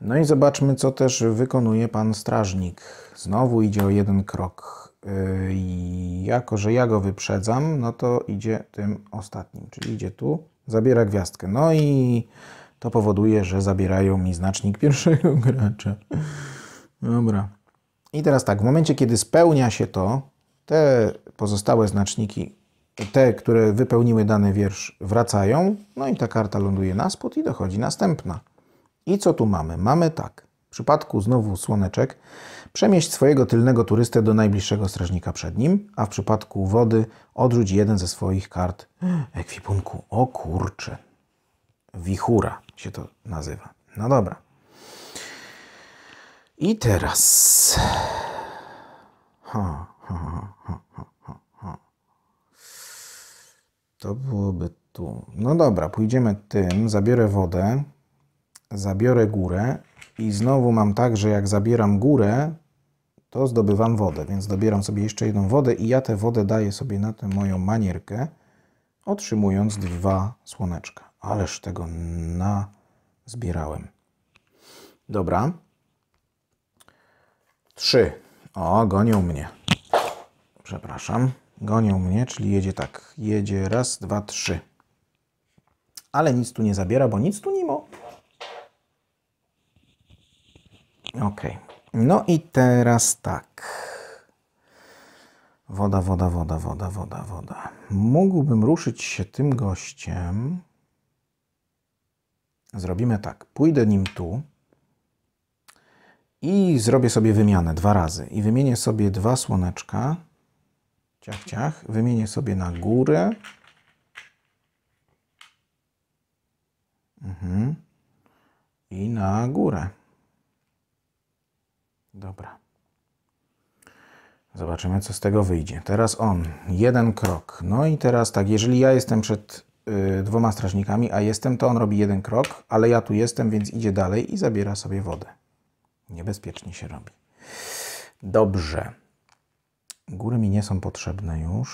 No i zobaczmy, co też wykonuje pan strażnik. Znowu idzie o jeden krok Y, jako że ja go wyprzedzam, no to idzie tym ostatnim, czyli idzie tu, zabiera gwiazdkę. No i to powoduje, że zabierają mi znacznik pierwszego gracza. Dobra. I teraz tak, w momencie, kiedy spełnia się to, te pozostałe znaczniki, te, które wypełniły dany wiersz, wracają, no i ta karta ląduje na spód i dochodzi następna. I co tu mamy? Mamy tak. W przypadku znowu słoneczek przemieść swojego tylnego turystę do najbliższego strażnika przed nim, a w przypadku wody odrzuć jeden ze swoich kart ekwipunku. O kurcze. Wichura się to nazywa. No dobra. I teraz... ha, ha, to byłoby tu. No dobra, pójdziemy tym. Zabiorę wodę, zabiorę górę i znowu mam tak, że jak zabieram górę, to zdobywam wodę, więc dobieram sobie jeszcze jedną wodę i ja tę wodę daję sobie na tę moją manierkę, otrzymując dwa słoneczka. Ależ tego na zbierałem. Dobra. Trzy. O, gonią mnie. Przepraszam. Gonią mnie, czyli jedzie tak. Jedzie raz, dwa, trzy. Ale nic tu nie zabiera, bo nic tu nie ma. Ok. No i teraz tak. Woda, woda, woda, woda, woda, woda. Mógłbym ruszyć się tym gościem. Zrobimy tak. Pójdę nim tu i zrobię sobie wymianę dwa razy. I wymienię sobie dwa słoneczka. Ciach, ciach. Wymienię sobie na górę. Mhm. I na górę. Dobra. Zobaczymy, co z tego wyjdzie. Teraz on. Jeden krok. No i teraz tak, jeżeli ja jestem przed y, dwoma strażnikami, a jestem, to on robi jeden krok, ale ja tu jestem, więc idzie dalej i zabiera sobie wodę. Niebezpiecznie się robi. Dobrze. Góry mi nie są potrzebne już.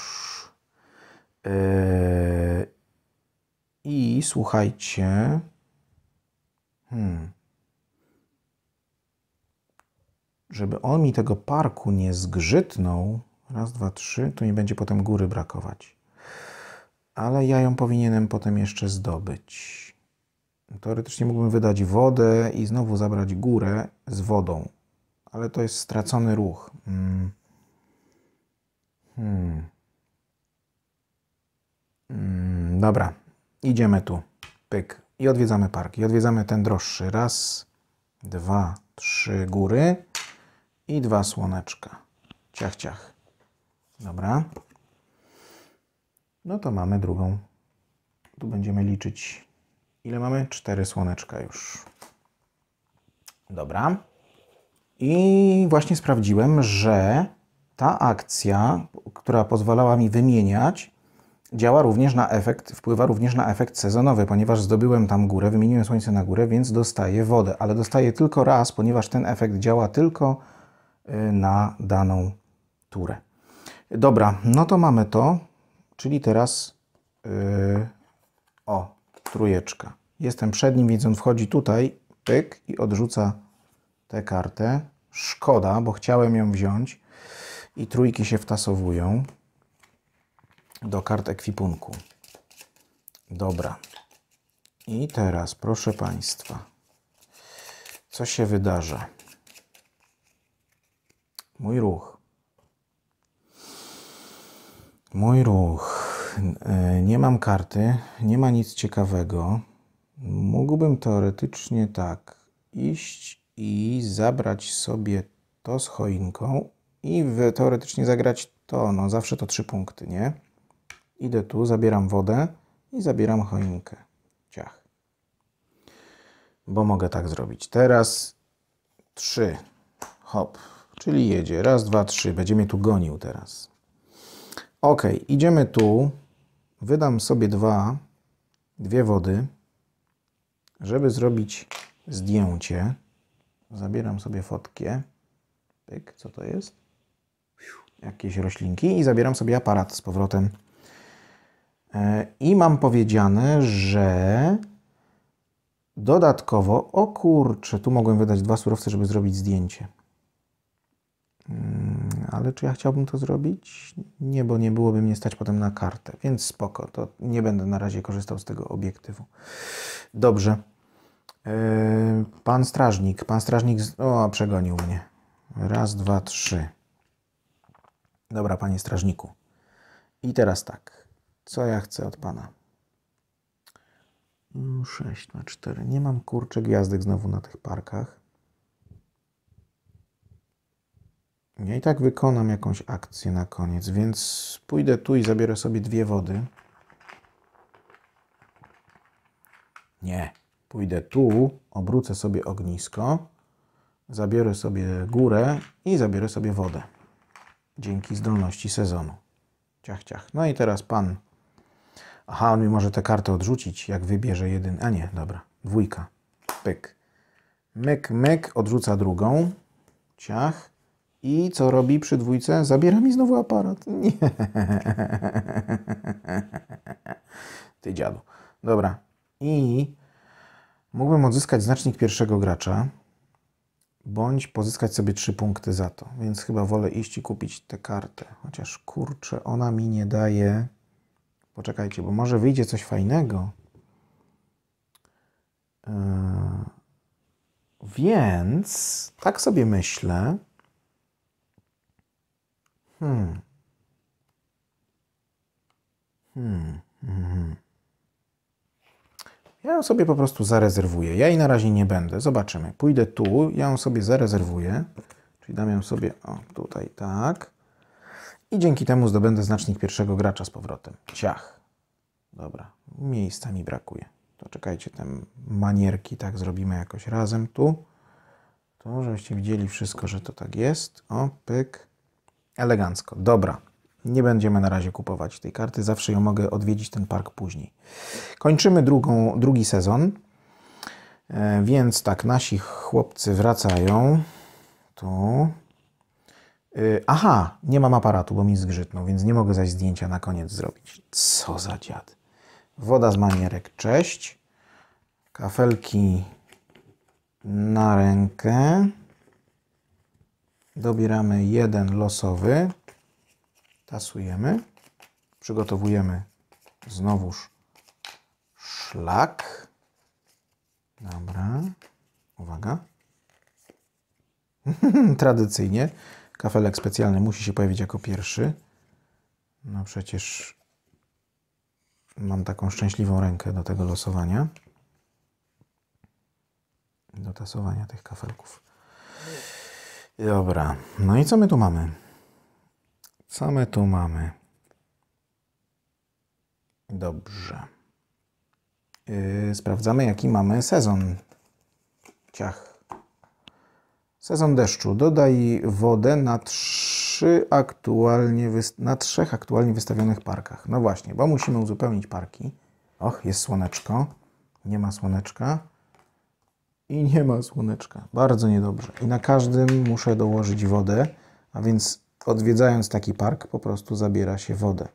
Yy... I słuchajcie. Hmm. żeby on mi tego parku nie zgrzytnął, raz, dwa, trzy, to mi będzie potem góry brakować. Ale ja ją powinienem potem jeszcze zdobyć. Teoretycznie mógłbym wydać wodę i znowu zabrać górę z wodą, ale to jest stracony ruch. Hmm. Hmm. hmm dobra, idziemy tu. Pyk. I odwiedzamy park. I odwiedzamy ten droższy. Raz, dwa, trzy góry i dwa słoneczka. Ciach, ciach. Dobra. No to mamy drugą. Tu będziemy liczyć, ile mamy? Cztery słoneczka już. Dobra. I właśnie sprawdziłem, że ta akcja, która pozwalała mi wymieniać, działa również na efekt, wpływa również na efekt sezonowy, ponieważ zdobyłem tam górę, wymieniłem słońce na górę, więc dostaję wodę, ale dostaję tylko raz, ponieważ ten efekt działa tylko na daną turę. Dobra, no to mamy to, czyli teraz yy, o, trójeczka. Jestem przed nim, więc on wchodzi tutaj, pyk i odrzuca tę kartę. Szkoda, bo chciałem ją wziąć i trójki się wtasowują do kart ekwipunku. Dobra. I teraz, proszę Państwa, co się wydarzy? Mój ruch. Mój ruch. E, nie mam karty, nie ma nic ciekawego. Mógłbym teoretycznie tak iść i zabrać sobie to z choinką i teoretycznie zagrać to. No zawsze to trzy punkty, nie? Idę tu, zabieram wodę i zabieram choinkę. Ciach. Bo mogę tak zrobić. Teraz trzy. Hop. Czyli jedzie. Raz, dwa, trzy. Będzie mnie tu gonił teraz. Ok, idziemy tu. Wydam sobie dwa, dwie wody, żeby zrobić zdjęcie. Zabieram sobie fotkę. Pyk, co to jest? Jakieś roślinki i zabieram sobie aparat z powrotem. E, I mam powiedziane, że dodatkowo, o kurczę, tu mogłem wydać dwa surowce, żeby zrobić zdjęcie. Mm, ale czy ja chciałbym to zrobić? Nie, bo nie byłoby mnie stać potem na kartę, więc spoko, to nie będę na razie korzystał z tego obiektywu. Dobrze. E, pan strażnik, pan strażnik, o, przegonił mnie. Raz, dwa, trzy. Dobra, panie strażniku. I teraz tak. Co ja chcę od pana? 6 mm, na 4. Nie mam kurczę gwiazdek znowu na tych parkach. Ja i tak wykonam jakąś akcję na koniec, więc pójdę tu i zabiorę sobie dwie wody. Nie. Pójdę tu, obrócę sobie ognisko, zabiorę sobie górę i zabiorę sobie wodę. Dzięki zdolności sezonu. Ciach, ciach. No i teraz pan. Aha, on mi może tę kartę odrzucić, jak wybierze jeden. A nie, dobra. Dwójka. Pyk. Myk, myk, odrzuca drugą. Ciach. I co robi przy dwójce? Zabiera mi znowu aparat. Nie. Ty dziadu. Dobra. I mógłbym odzyskać znacznik pierwszego gracza, bądź pozyskać sobie trzy punkty za to. Więc chyba wolę iść i kupić tę kartę. Chociaż kurczę, ona mi nie daje. Poczekajcie, bo może wyjdzie coś fajnego. Yy... Więc tak sobie myślę, Hmm. Hmm. hmm. Ja ją sobie po prostu zarezerwuję. Ja jej na razie nie będę. Zobaczymy. Pójdę tu, ja ją sobie zarezerwuję. Czyli dam ją sobie, o, tutaj, tak. I dzięki temu zdobędę znacznik pierwszego gracza z powrotem. Ciach. Dobra, miejsca mi brakuje. To czekajcie, te manierki tak zrobimy jakoś razem tu. To żebyście widzieli wszystko, że to tak jest. O, pyk. Elegancko, dobra. Nie będziemy na razie kupować tej karty, zawsze ją mogę odwiedzić ten park później. Kończymy drugą, drugi sezon. E, więc tak, nasi chłopcy wracają. Tu. E, aha, nie mam aparatu, bo mi zgrzytnął, więc nie mogę zaś zdjęcia na koniec zrobić. Co za dziad. Woda z manierek, cześć. Kafelki na rękę dobieramy jeden losowy, tasujemy, przygotowujemy znowuż szlak. Dobra, uwaga. Tradycyjnie kafelek specjalny musi się pojawić jako pierwszy. No przecież mam taką szczęśliwą rękę do tego losowania. Do tasowania tych kafelków. Dobra, no i co my tu mamy? Co my tu mamy? Dobrze. Yy, sprawdzamy, jaki mamy sezon. Ciach. Sezon deszczu. Dodaj wodę na, trzy aktualnie na trzech aktualnie wystawionych parkach. No właśnie, bo musimy uzupełnić parki. Och, jest słoneczko. Nie ma słoneczka i nie ma słoneczka. Bardzo niedobrze. I na każdym muszę dołożyć wodę, a więc odwiedzając taki park po prostu zabiera się wodę.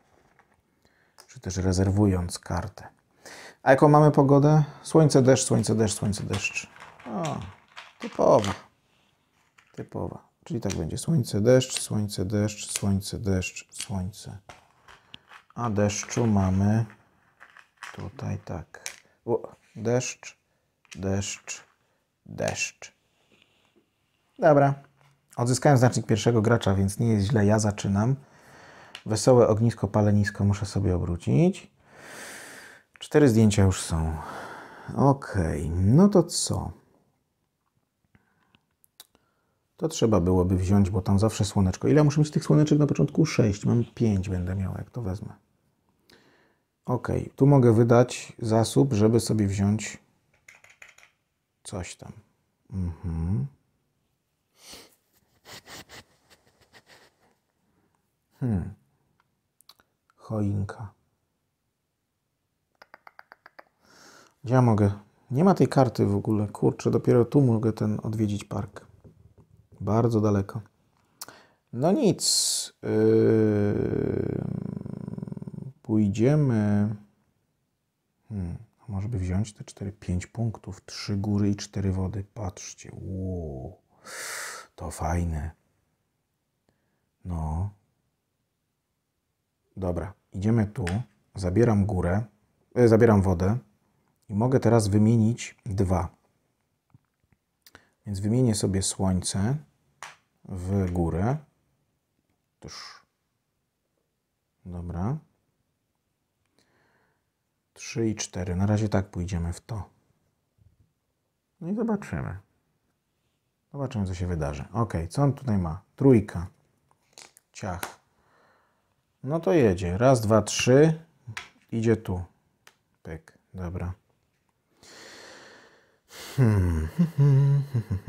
Czy też rezerwując kartę. A jaką mamy pogodę? Słońce, deszcz, słońce, deszcz, słońce, deszcz. O, typowa. Typowa. Czyli tak będzie. Słońce, deszcz, słońce, deszcz, słońce, deszcz, słońce. A deszczu mamy tutaj tak. O, deszcz, deszcz, deszcz. Dobra. Odzyskałem znacznik pierwszego gracza, więc nie jest źle. Ja zaczynam. Wesołe ognisko, palenisko muszę sobie obrócić. Cztery zdjęcia już są. Ok, no to co? To trzeba byłoby wziąć, bo tam zawsze słoneczko. Ile muszę mieć tych słoneczek na początku? 6. Mam 5 będę miał, jak to wezmę. Ok, tu mogę wydać zasób, żeby sobie wziąć Coś tam. Mhm. Hmm. Choinka. Gdzie ja mogę? Nie ma tej karty w ogóle. Kurczę, dopiero tu mogę ten odwiedzić park. Bardzo daleko. No nic. Yy... Pójdziemy. Hmm. A może by wziąć te 4, 5 punktów, 3 góry i 4 wody. Patrzcie, wow, to fajne. No. Dobra, idziemy tu. Zabieram górę, e, zabieram wodę i mogę teraz wymienić dwa. Więc wymienię sobie słońce w górę. Tuż. Dobra. 3 i 4. Na razie tak pójdziemy w to. No i zobaczymy. Zobaczymy, co się wydarzy. Ok, co on tutaj ma? Trójka. Ciach. No to jedzie. Raz, dwa, trzy. Idzie tu. Pyk. Dobra. Hmm. hmm. hmm.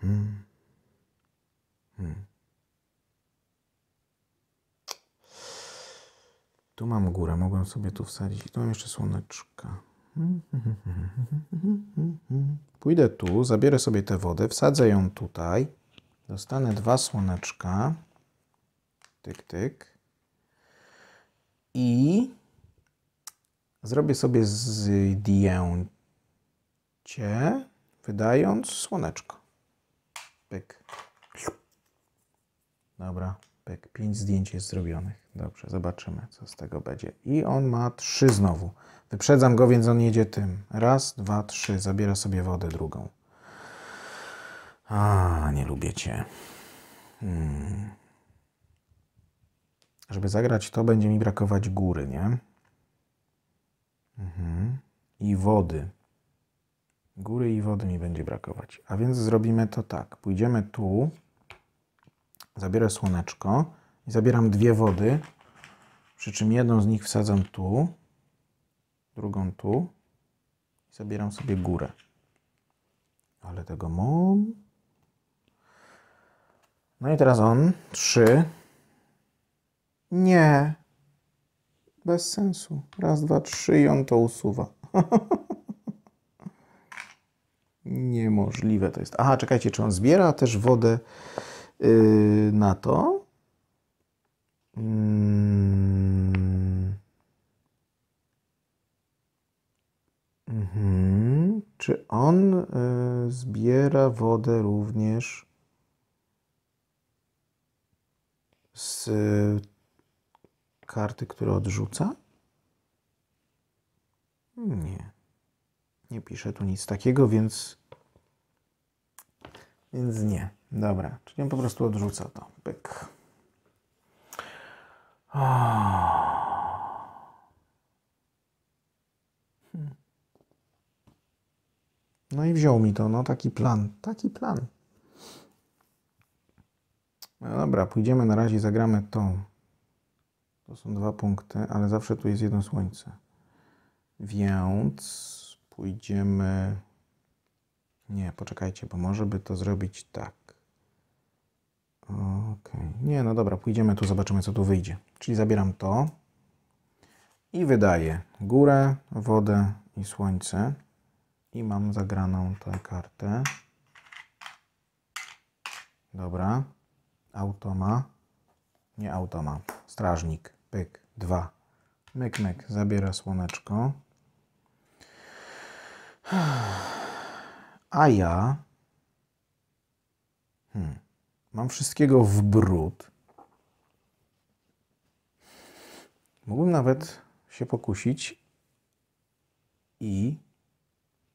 hmm. hmm. Tu mam górę, mogłem sobie tu wsadzić. I tu mam jeszcze słoneczka. Pójdę tu, zabiorę sobie tę wodę, wsadzę ją tutaj. Dostanę dwa słoneczka. Tyk, tyk. I zrobię sobie zdjęcie, wydając słoneczko. Pyk. Dobra, pyk. Pięć zdjęć jest zrobionych. Dobrze, zobaczymy, co z tego będzie. I on ma trzy znowu. Wyprzedzam go, więc on jedzie tym. Raz, dwa, trzy. Zabiera sobie wodę drugą. A, nie lubię cię. Hmm. Żeby zagrać to, będzie mi brakować góry, nie? Mhm. I wody. Góry i wody mi będzie brakować. A więc zrobimy to tak. Pójdziemy tu. Zabiorę słoneczko i zabieram dwie wody, przy czym jedną z nich wsadzam tu, drugą tu i zabieram sobie górę. Ale tego mam. No i teraz on. Trzy. Nie. Bez sensu. Raz, dwa, trzy i on to usuwa. Niemożliwe to jest. Aha, czekajcie, czy on zbiera też wodę yy, na to? Mm. Mhm. Czy on y, zbiera wodę również z y, karty, które odrzuca? Nie. Nie pisze tu nic takiego, więc. Więc nie. Dobra, czyli on po prostu odrzuca to. Pyk. No i wziął mi to, no taki plan, taki plan. No dobra, pójdziemy na razie, zagramy tą. To są dwa punkty, ale zawsze tu jest jedno słońce. Więc pójdziemy... Nie, poczekajcie, bo może by to zrobić tak. Okej. Okay. Nie, no dobra, pójdziemy tu, zobaczymy co tu wyjdzie. Czyli zabieram to i wydaję górę, wodę i słońce. I mam zagraną tę kartę. Dobra. Automa. Nie automa. Strażnik. Pyk. Dwa. Myk, myk. Zabiera słoneczko. A ja... Hmm mam wszystkiego w brud. Mógłbym nawet się pokusić i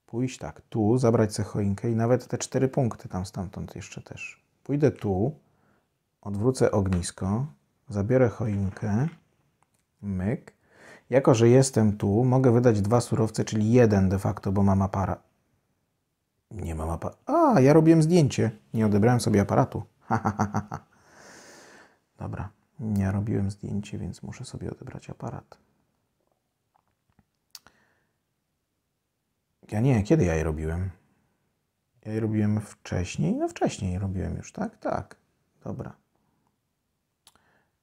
pójść tak, tu, zabrać sobie choinkę i nawet te cztery punkty tam stamtąd jeszcze też. Pójdę tu, odwrócę ognisko, zabiorę choinkę, myk. Jako, że jestem tu, mogę wydać dwa surowce, czyli jeden de facto, bo mam aparat. Nie mam aparatu. A, ja robiłem zdjęcie. Nie odebrałem sobie aparatu. Dobra, ja robiłem zdjęcie, więc muszę sobie odebrać aparat. Ja nie, kiedy ja je robiłem? Ja je robiłem wcześniej? No wcześniej robiłem już, tak? Tak. Dobra.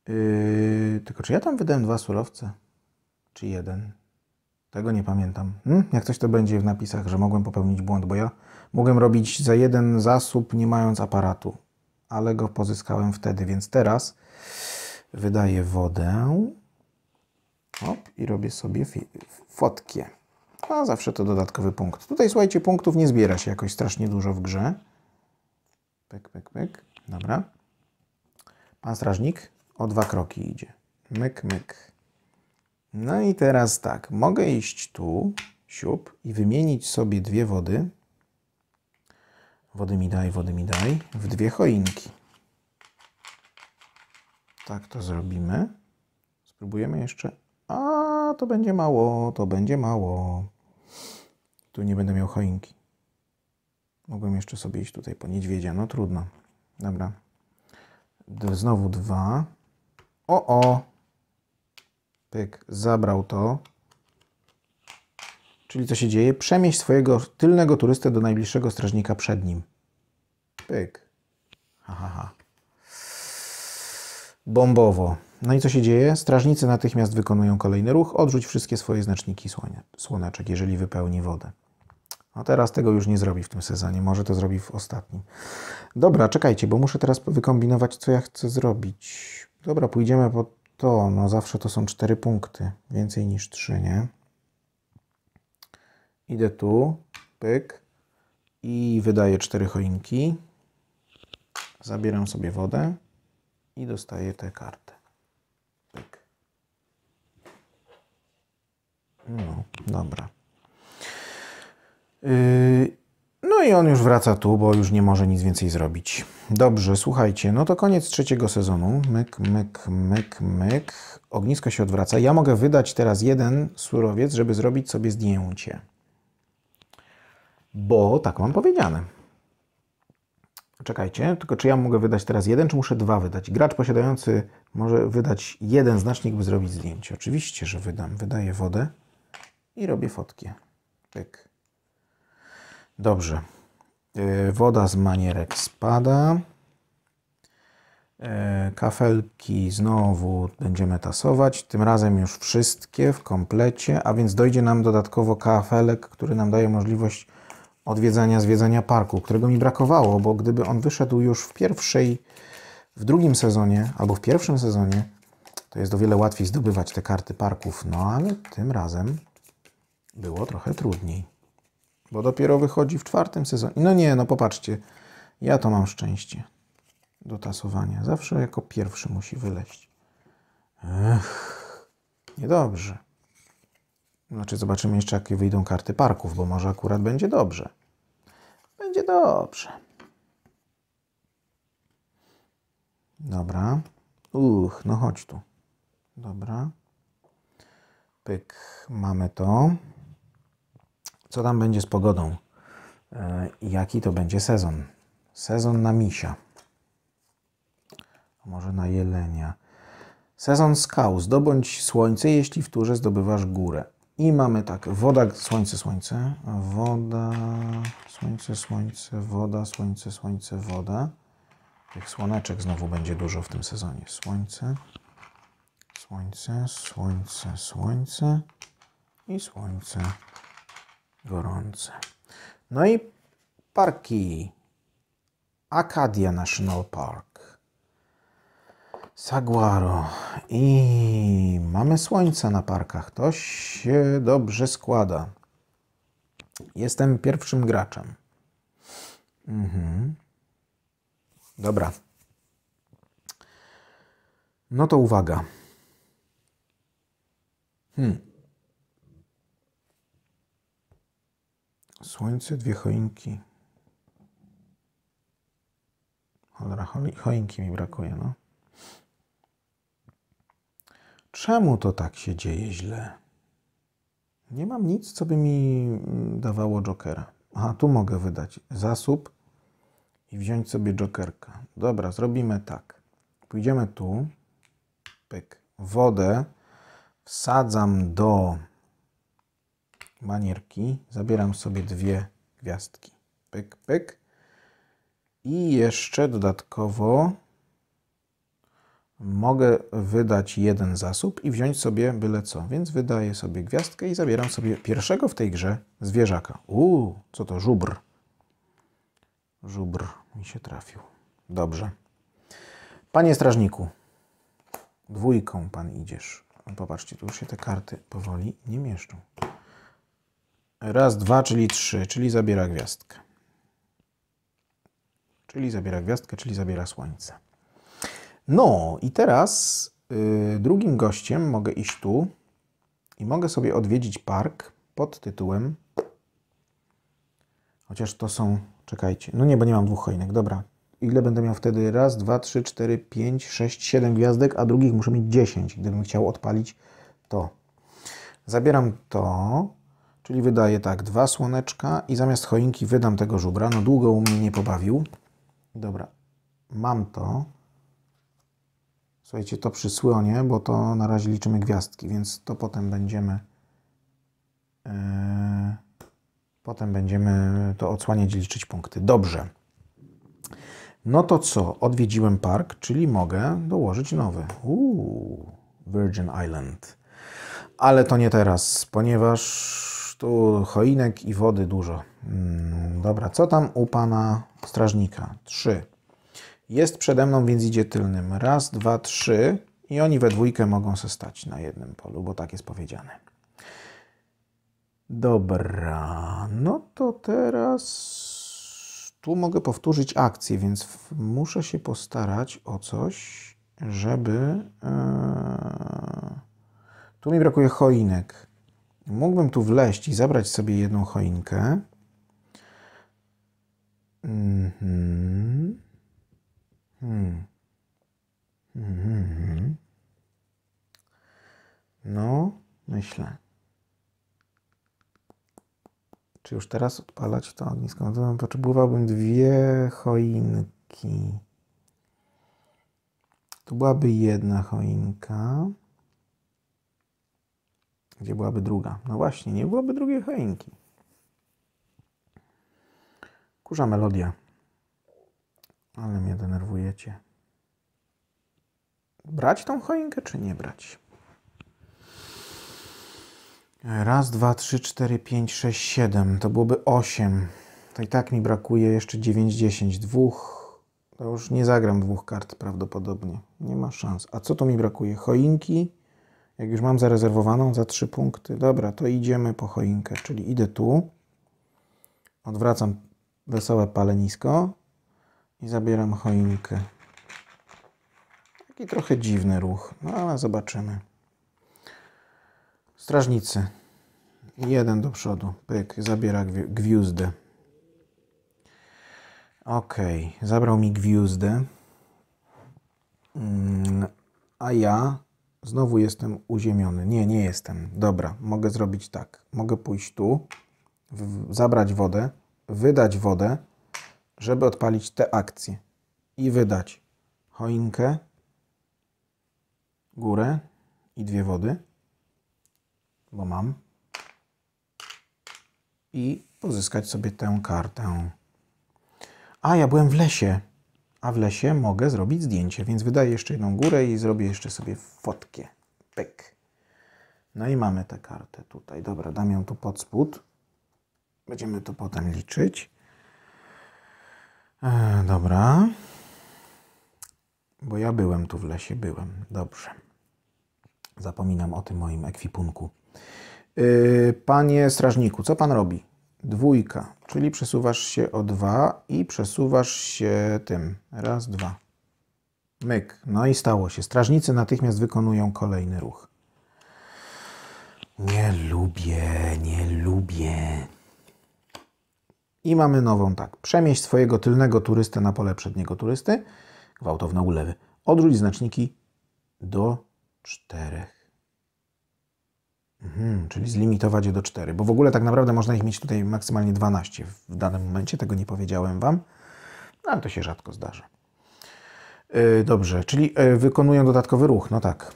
Yy, tylko czy ja tam wydałem dwa surowce? Czy jeden? Tego nie pamiętam. Hmm? Jak coś to będzie w napisach, że mogłem popełnić błąd, bo ja mogłem robić za jeden zasób, nie mając aparatu ale go pozyskałem wtedy, więc teraz wydaję wodę Hop, i robię sobie fotkę. A zawsze to dodatkowy punkt. Tutaj, słuchajcie, punktów nie zbiera się jakoś strasznie dużo w grze. pek, pek. pek. Dobra. Pan strażnik o dwa kroki idzie. Myk, myk. No i teraz tak, mogę iść tu, siup, i wymienić sobie dwie wody wody mi daj, wody mi daj, w dwie choinki. Tak to zrobimy. Spróbujemy jeszcze. A, to będzie mało, to będzie mało. Tu nie będę miał choinki. Mogłem jeszcze sobie iść tutaj po niedźwiedzia. No trudno. Dobra. Znowu dwa. O, o. Pyk, zabrał to. Czyli co się dzieje? Przemieść swojego tylnego turystę do najbliższego strażnika przed nim. Pyk. Aha, Bombowo. No i co się dzieje? Strażnicy natychmiast wykonują kolejny ruch. Odrzuć wszystkie swoje znaczniki słonie, słoneczek, jeżeli wypełni wodę. No teraz tego już nie zrobi w tym sezonie. Może to zrobi w ostatnim. Dobra, czekajcie, bo muszę teraz wykombinować, co ja chcę zrobić. Dobra, pójdziemy po to. No zawsze to są cztery punkty. Więcej niż trzy, nie? Idę tu, pyk i wydaję cztery choinki. Zabieram sobie wodę i dostaję tę kartę. Pyk. No, dobra. Yy, no i on już wraca tu, bo już nie może nic więcej zrobić. Dobrze, słuchajcie, no to koniec trzeciego sezonu. Myk, myk, myk, myk. Ognisko się odwraca. Ja mogę wydać teraz jeden surowiec, żeby zrobić sobie zdjęcie bo tak mam powiedziane. Czekajcie, tylko czy ja mogę wydać teraz jeden, czy muszę dwa wydać? Gracz posiadający może wydać jeden znacznik, by zrobić zdjęcie. Oczywiście, że wydam. Wydaję wodę i robię fotkę. Pyk. Dobrze. E, woda z manierek spada. E, kafelki znowu będziemy tasować. Tym razem już wszystkie w komplecie, a więc dojdzie nam dodatkowo kafelek, który nam daje możliwość odwiedzania, zwiedzania parku, którego mi brakowało, bo gdyby on wyszedł już w pierwszej, w drugim sezonie albo w pierwszym sezonie, to jest o wiele łatwiej zdobywać te karty parków. No ale tym razem było trochę trudniej, bo dopiero wychodzi w czwartym sezonie. No nie, no popatrzcie, ja to mam szczęście do tasowania. Zawsze jako pierwszy musi wyleść. Ech, niedobrze. Znaczy, zobaczymy jeszcze, jakie wyjdą karty parków, bo może akurat będzie dobrze. Będzie dobrze. Dobra. Uch, no chodź tu. Dobra. Pyk, mamy to. Co tam będzie z pogodą? E, jaki to będzie sezon? Sezon na misia. może na jelenia. Sezon skał. Zdobądź słońce, jeśli w turze zdobywasz górę. I mamy tak, woda, słońce, słońce, woda, słońce, słońce, woda, słońce, słońce, woda. Tych słoneczek znowu będzie dużo w tym sezonie. Słońce, słońce, słońce, słońce i słońce gorące. No i parki. Acadia National Park. Saguaro. I mamy słońce na parkach. To się dobrze składa. Jestem pierwszym graczem. Mhm. Dobra. No to uwaga. Hmm. Słońce, dwie choinki. Cholera, choinki mi brakuje, no czemu to tak się dzieje źle? Nie mam nic, co by mi mm, dawało Jokera. A tu mogę wydać zasób i wziąć sobie Jokerka. Dobra, zrobimy tak. Pójdziemy tu, pyk, wodę, wsadzam do manierki, zabieram sobie dwie gwiazdki. Pyk, pyk. I jeszcze dodatkowo mogę wydać jeden zasób i wziąć sobie byle co. Więc wydaję sobie gwiazdkę i zabieram sobie pierwszego w tej grze zwierzaka. Uuu, co to? Żubr. Żubr mi się trafił. Dobrze. Panie strażniku, dwójką pan idziesz. No, popatrzcie, tu już się te karty powoli nie mieszczą. Raz, dwa, czyli trzy, czyli zabiera gwiazdkę. Czyli zabiera gwiazdkę, czyli zabiera słońce. No i teraz y, drugim gościem mogę iść tu i mogę sobie odwiedzić park pod tytułem chociaż to są, czekajcie, no nie, bo nie mam dwóch choinek, dobra. Ile będę miał wtedy? Raz, dwa, trzy, cztery, pięć, sześć, siedem gwiazdek, a drugich muszę mieć dziesięć, gdybym chciał odpalić to. Zabieram to, czyli wydaję tak, dwa słoneczka i zamiast choinki wydam tego żubra. No długo u mnie nie pobawił. Dobra, mam to, Słuchajcie, to przysłonię, bo to na razie liczymy gwiazdki, więc to potem będziemy yy, potem będziemy to odsłaniać i liczyć punkty. Dobrze. No to co? Odwiedziłem park, czyli mogę dołożyć nowy. Uuu, Virgin Island. Ale to nie teraz, ponieważ tu choinek i wody dużo. Hmm, dobra, co tam u pana strażnika? Trzy. Jest przede mną, więc idzie tylnym. Raz, dwa, trzy. I oni we dwójkę mogą se stać na jednym polu, bo tak jest powiedziane. Dobra, no to teraz tu mogę powtórzyć akcję, więc muszę się postarać o coś, żeby... E, tu mi brakuje choinek. Mógłbym tu wleść i zabrać sobie jedną choinkę. Mhm. Hmm. Mm-hmm. No, myślę. Czy już teraz odpalać to ognisko? No potrzebowałbym dwie choinki. Tu byłaby jedna choinka. Gdzie byłaby druga? No właśnie, nie byłoby drugiej choinki. Kurza melodia. Ale mnie denerwujecie. Brać tą choinkę, czy nie brać? Raz, dwa, trzy, cztery, pięć, sześć, siedem. To byłoby osiem. To i tak mi brakuje jeszcze dziewięć, dziesięć, dwóch. To już nie zagram dwóch kart prawdopodobnie. Nie ma szans. A co tu mi brakuje? Choinki. Jak już mam zarezerwowaną za trzy punkty. Dobra, to idziemy po choinkę. Czyli idę tu. Odwracam wesołe palenisko i zabieram choinkę. Taki trochę dziwny ruch, no ale zobaczymy. Strażnicy. Jeden do przodu. Pyk, zabiera gwiuzdę. Ok, zabrał mi gwiuzdę. Mm, a ja znowu jestem uziemiony. Nie, nie jestem. Dobra, mogę zrobić tak. Mogę pójść tu, zabrać wodę, wydać wodę, żeby odpalić te akcje i wydać choinkę, górę i dwie wody, bo mam, i pozyskać sobie tę kartę. A, ja byłem w lesie, a w lesie mogę zrobić zdjęcie, więc wydaję jeszcze jedną górę i zrobię jeszcze sobie fotkę. Pyk. No i mamy tę kartę tutaj. Dobra, dam ją tu pod spód. Będziemy to potem liczyć. E, dobra. Bo ja byłem tu w lesie, byłem. Dobrze. Zapominam o tym moim ekwipunku. E, panie strażniku, co pan robi? Dwójka, czyli przesuwasz się o dwa i przesuwasz się tym. Raz, dwa. Myk. No i stało się. Strażnicy natychmiast wykonują kolejny ruch. Nie lubię, nie lubię i mamy nową tak. Przemieść swojego tylnego turystę na pole przedniego turysty. Gwałtowne ulewy. Odrzuć znaczniki do czterech. Mhm, czyli zlimitować je do 4, bo w ogóle tak naprawdę można ich mieć tutaj maksymalnie 12 w danym momencie, tego nie powiedziałem Wam, no ale to się rzadko zdarza. Yy, dobrze, czyli yy, wykonują dodatkowy ruch, no tak.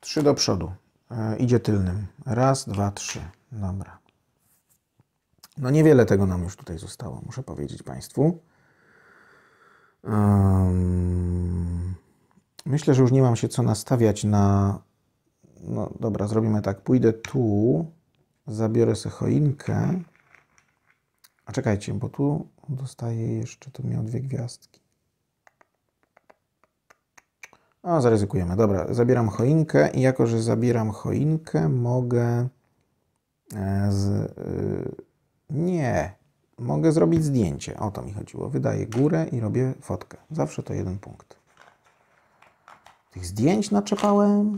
3 do przodu, yy, idzie tylnym. Raz, dwa, trzy. Dobra. No niewiele tego nam już tutaj zostało, muszę powiedzieć Państwu. myślę, że już nie mam się co nastawiać na... No dobra, zrobimy tak. Pójdę tu, zabiorę sobie choinkę. A czekajcie, bo tu dostaję jeszcze, tu miał dwie gwiazdki. O, zaryzykujemy. Dobra, zabieram choinkę i jako, że zabieram choinkę, mogę e, z... Yy, nie. Mogę zrobić zdjęcie. O to mi chodziło. Wydaję górę i robię fotkę. Zawsze to jeden punkt. Tych zdjęć naczepałem.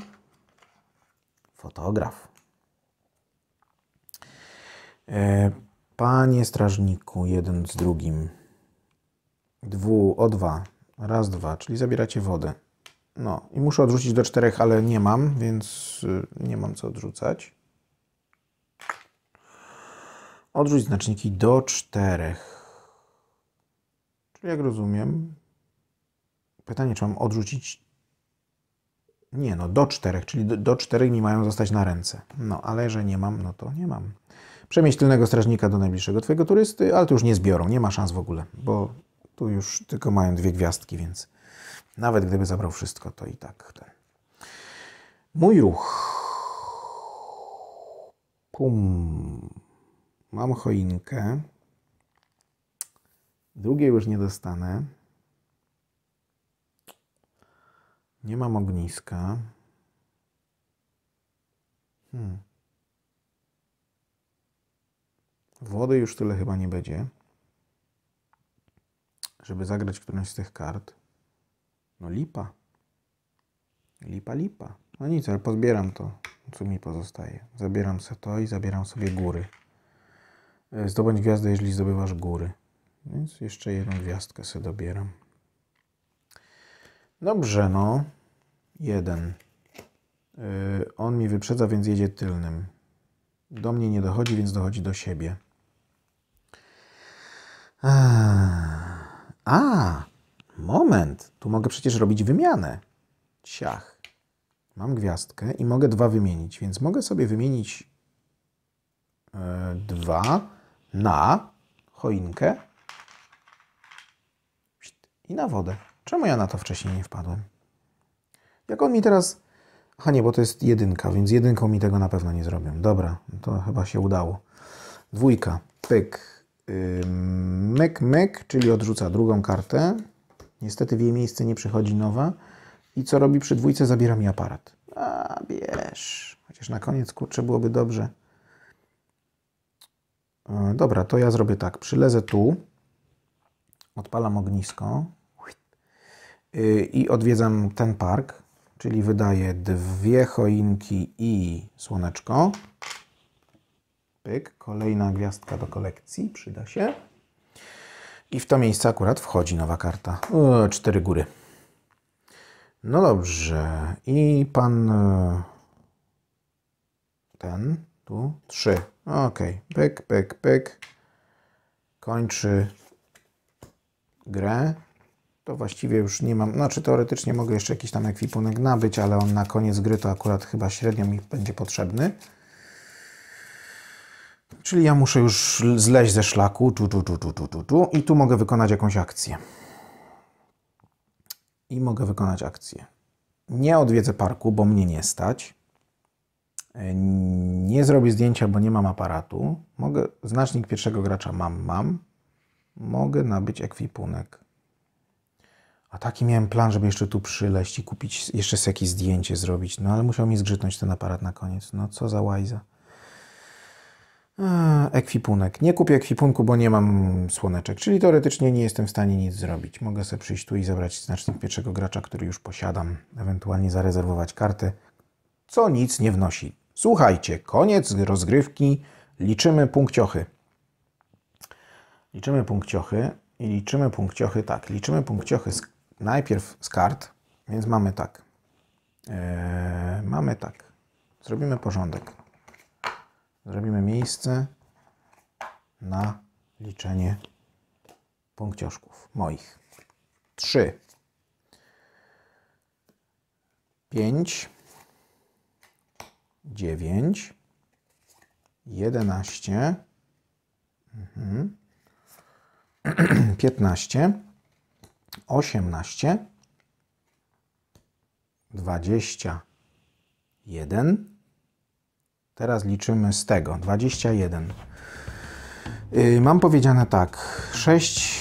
Fotograf. E, panie strażniku, jeden z drugim. Dwu, o dwa. Raz, dwa, czyli zabieracie wodę. No i muszę odrzucić do czterech, ale nie mam, więc y, nie mam co odrzucać. Odrzuć znaczniki do czterech. Czyli jak rozumiem, pytanie, czy mam odrzucić. Nie, no do czterech, czyli do, do czterech mi mają zostać na ręce. No, ale że nie mam, no to nie mam. Przemieść tylnego strażnika do najbliższego twojego turysty, ale to już nie zbiorą, nie ma szans w ogóle, bo tu już tylko mają dwie gwiazdki, więc nawet gdyby zabrał wszystko, to i tak ten. Mój ruch. Pum. Mam choinkę. Drugiej już nie dostanę. Nie mam ogniska. Hmm. Wody już tyle chyba nie będzie, żeby zagrać którąś z tych kart. No lipa. Lipa, lipa. No nic, ale pozbieram to, co mi pozostaje. Zabieram sobie to i zabieram sobie góry. E, zdobądź gwiazdę, jeżeli zdobywasz góry. Więc jeszcze jedną gwiazdkę sobie dobieram. Dobrze, no. Jeden. Yy, on mi wyprzedza, więc jedzie tylnym. Do mnie nie dochodzi, więc dochodzi do siebie. Eee. A, moment. Tu mogę przecież robić wymianę. Ciach. Mam gwiazdkę i mogę dwa wymienić, więc mogę sobie wymienić yy, dwa na choinkę i na wodę. Czemu ja na to wcześniej nie wpadłem? Jak on mi teraz... Ach nie, bo to jest jedynka, więc jedynką mi tego na pewno nie zrobią. Dobra, to chyba się udało. Dwójka, pyk, yy, myk, myk, czyli odrzuca drugą kartę. Niestety w jej miejsce nie przychodzi nowa. I co robi przy dwójce? Zabiera mi aparat. A, bierz. Chociaż na koniec, kurczę, byłoby dobrze. E, dobra, to ja zrobię tak. Przylezę tu, odpalam ognisko y, i odwiedzam ten park, czyli wydaję dwie choinki i słoneczko. Pyk, kolejna gwiazdka do kolekcji, przyda się. I w to miejsce akurat wchodzi nowa karta. O, e, cztery góry. No dobrze. I pan e, ten, tu, trzy. Ok, pyk, pyk, pyk. Kończy grę. To właściwie już nie mam, znaczy teoretycznie mogę jeszcze jakiś tam ekwipunek nabyć, ale on na koniec gry to akurat chyba średnio mi będzie potrzebny. Czyli ja muszę już zleźć ze szlaku, tu, tu, tu, tu, tu, tu, tu i tu mogę wykonać jakąś akcję. I mogę wykonać akcję. Nie odwiedzę parku, bo mnie nie stać nie zrobię zdjęcia, bo nie mam aparatu, mogę, znacznik pierwszego gracza mam, mam, mogę nabyć ekwipunek. A taki miałem plan, żeby jeszcze tu przyleść i kupić, jeszcze sobie jakieś zdjęcie zrobić, no ale musiał mi zgrzytnąć ten aparat na koniec. No co za łajza. Eee, ekwipunek. Nie kupię ekwipunku, bo nie mam słoneczek, czyli teoretycznie nie jestem w stanie nic zrobić. Mogę sobie przyjść tu i zabrać znacznik pierwszego gracza, który już posiadam, ewentualnie zarezerwować kartę, co nic nie wnosi Słuchajcie, koniec rozgrywki. Liczymy punkciochy. Liczymy punkciochy i liczymy punkciochy tak. Liczymy punkciochy z, najpierw z kart, więc mamy tak. Eee, mamy tak. Zrobimy porządek. Zrobimy miejsce na liczenie punkciożków moich. 3 5 dziewięć, jedenaście, mhm, piętnaście, osiemnaście, dwadzieścia jeden. Teraz liczymy z tego. dwadzieścia jeden. Y, mam powiedziane tak, sześć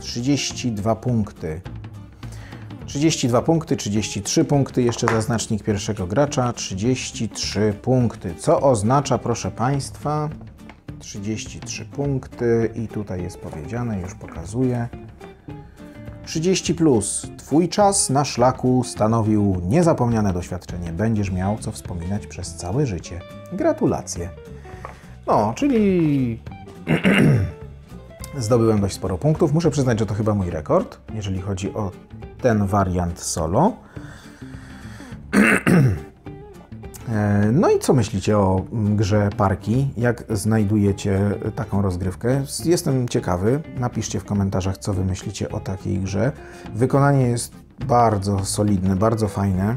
32 punkty. 32 punkty, 33 punkty, jeszcze zaznacznik pierwszego gracza, 33 punkty. Co oznacza, proszę Państwa, 33 punkty i tutaj jest powiedziane, już pokazuję. 30 plus. Twój czas na szlaku stanowił niezapomniane doświadczenie. Będziesz miał co wspominać przez całe życie. Gratulacje. No, czyli Zdobyłem dość sporo punktów. Muszę przyznać, że to chyba mój rekord, jeżeli chodzi o ten wariant solo. No i co myślicie o grze Parki? Jak znajdujecie taką rozgrywkę? Jestem ciekawy. Napiszcie w komentarzach, co wy myślicie o takiej grze. Wykonanie jest bardzo solidne, bardzo fajne.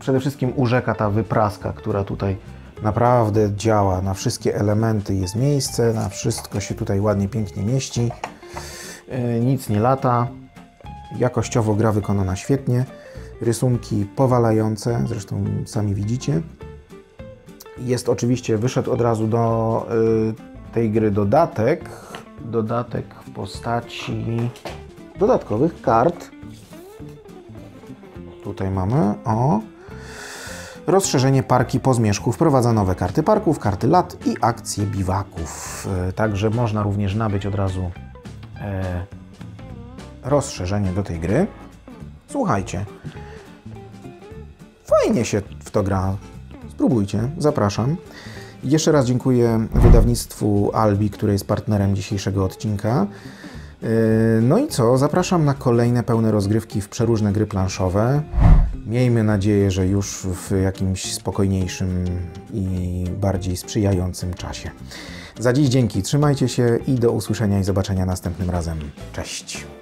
Przede wszystkim urzeka ta wypraska, która tutaj naprawdę działa. Na wszystkie elementy jest miejsce, na wszystko się tutaj ładnie, pięknie mieści. E, nic nie lata. Jakościowo gra wykonana świetnie. Rysunki powalające, zresztą sami widzicie. Jest oczywiście, wyszedł od razu do e, tej gry dodatek. Dodatek w postaci dodatkowych kart. Tutaj mamy, o, Rozszerzenie parki po zmierzchu wprowadza nowe karty parków, karty lat i akcje biwaków. E, także można również nabyć od razu e, rozszerzenie do tej gry. Słuchajcie, fajnie się w to gra. Spróbujcie, zapraszam. Jeszcze raz dziękuję wydawnictwu Albi, które jest partnerem dzisiejszego odcinka. E, no i co? Zapraszam na kolejne pełne rozgrywki w przeróżne gry planszowe. Miejmy nadzieję, że już w jakimś spokojniejszym i bardziej sprzyjającym czasie. Za dziś dzięki, trzymajcie się i do usłyszenia i zobaczenia następnym razem. Cześć!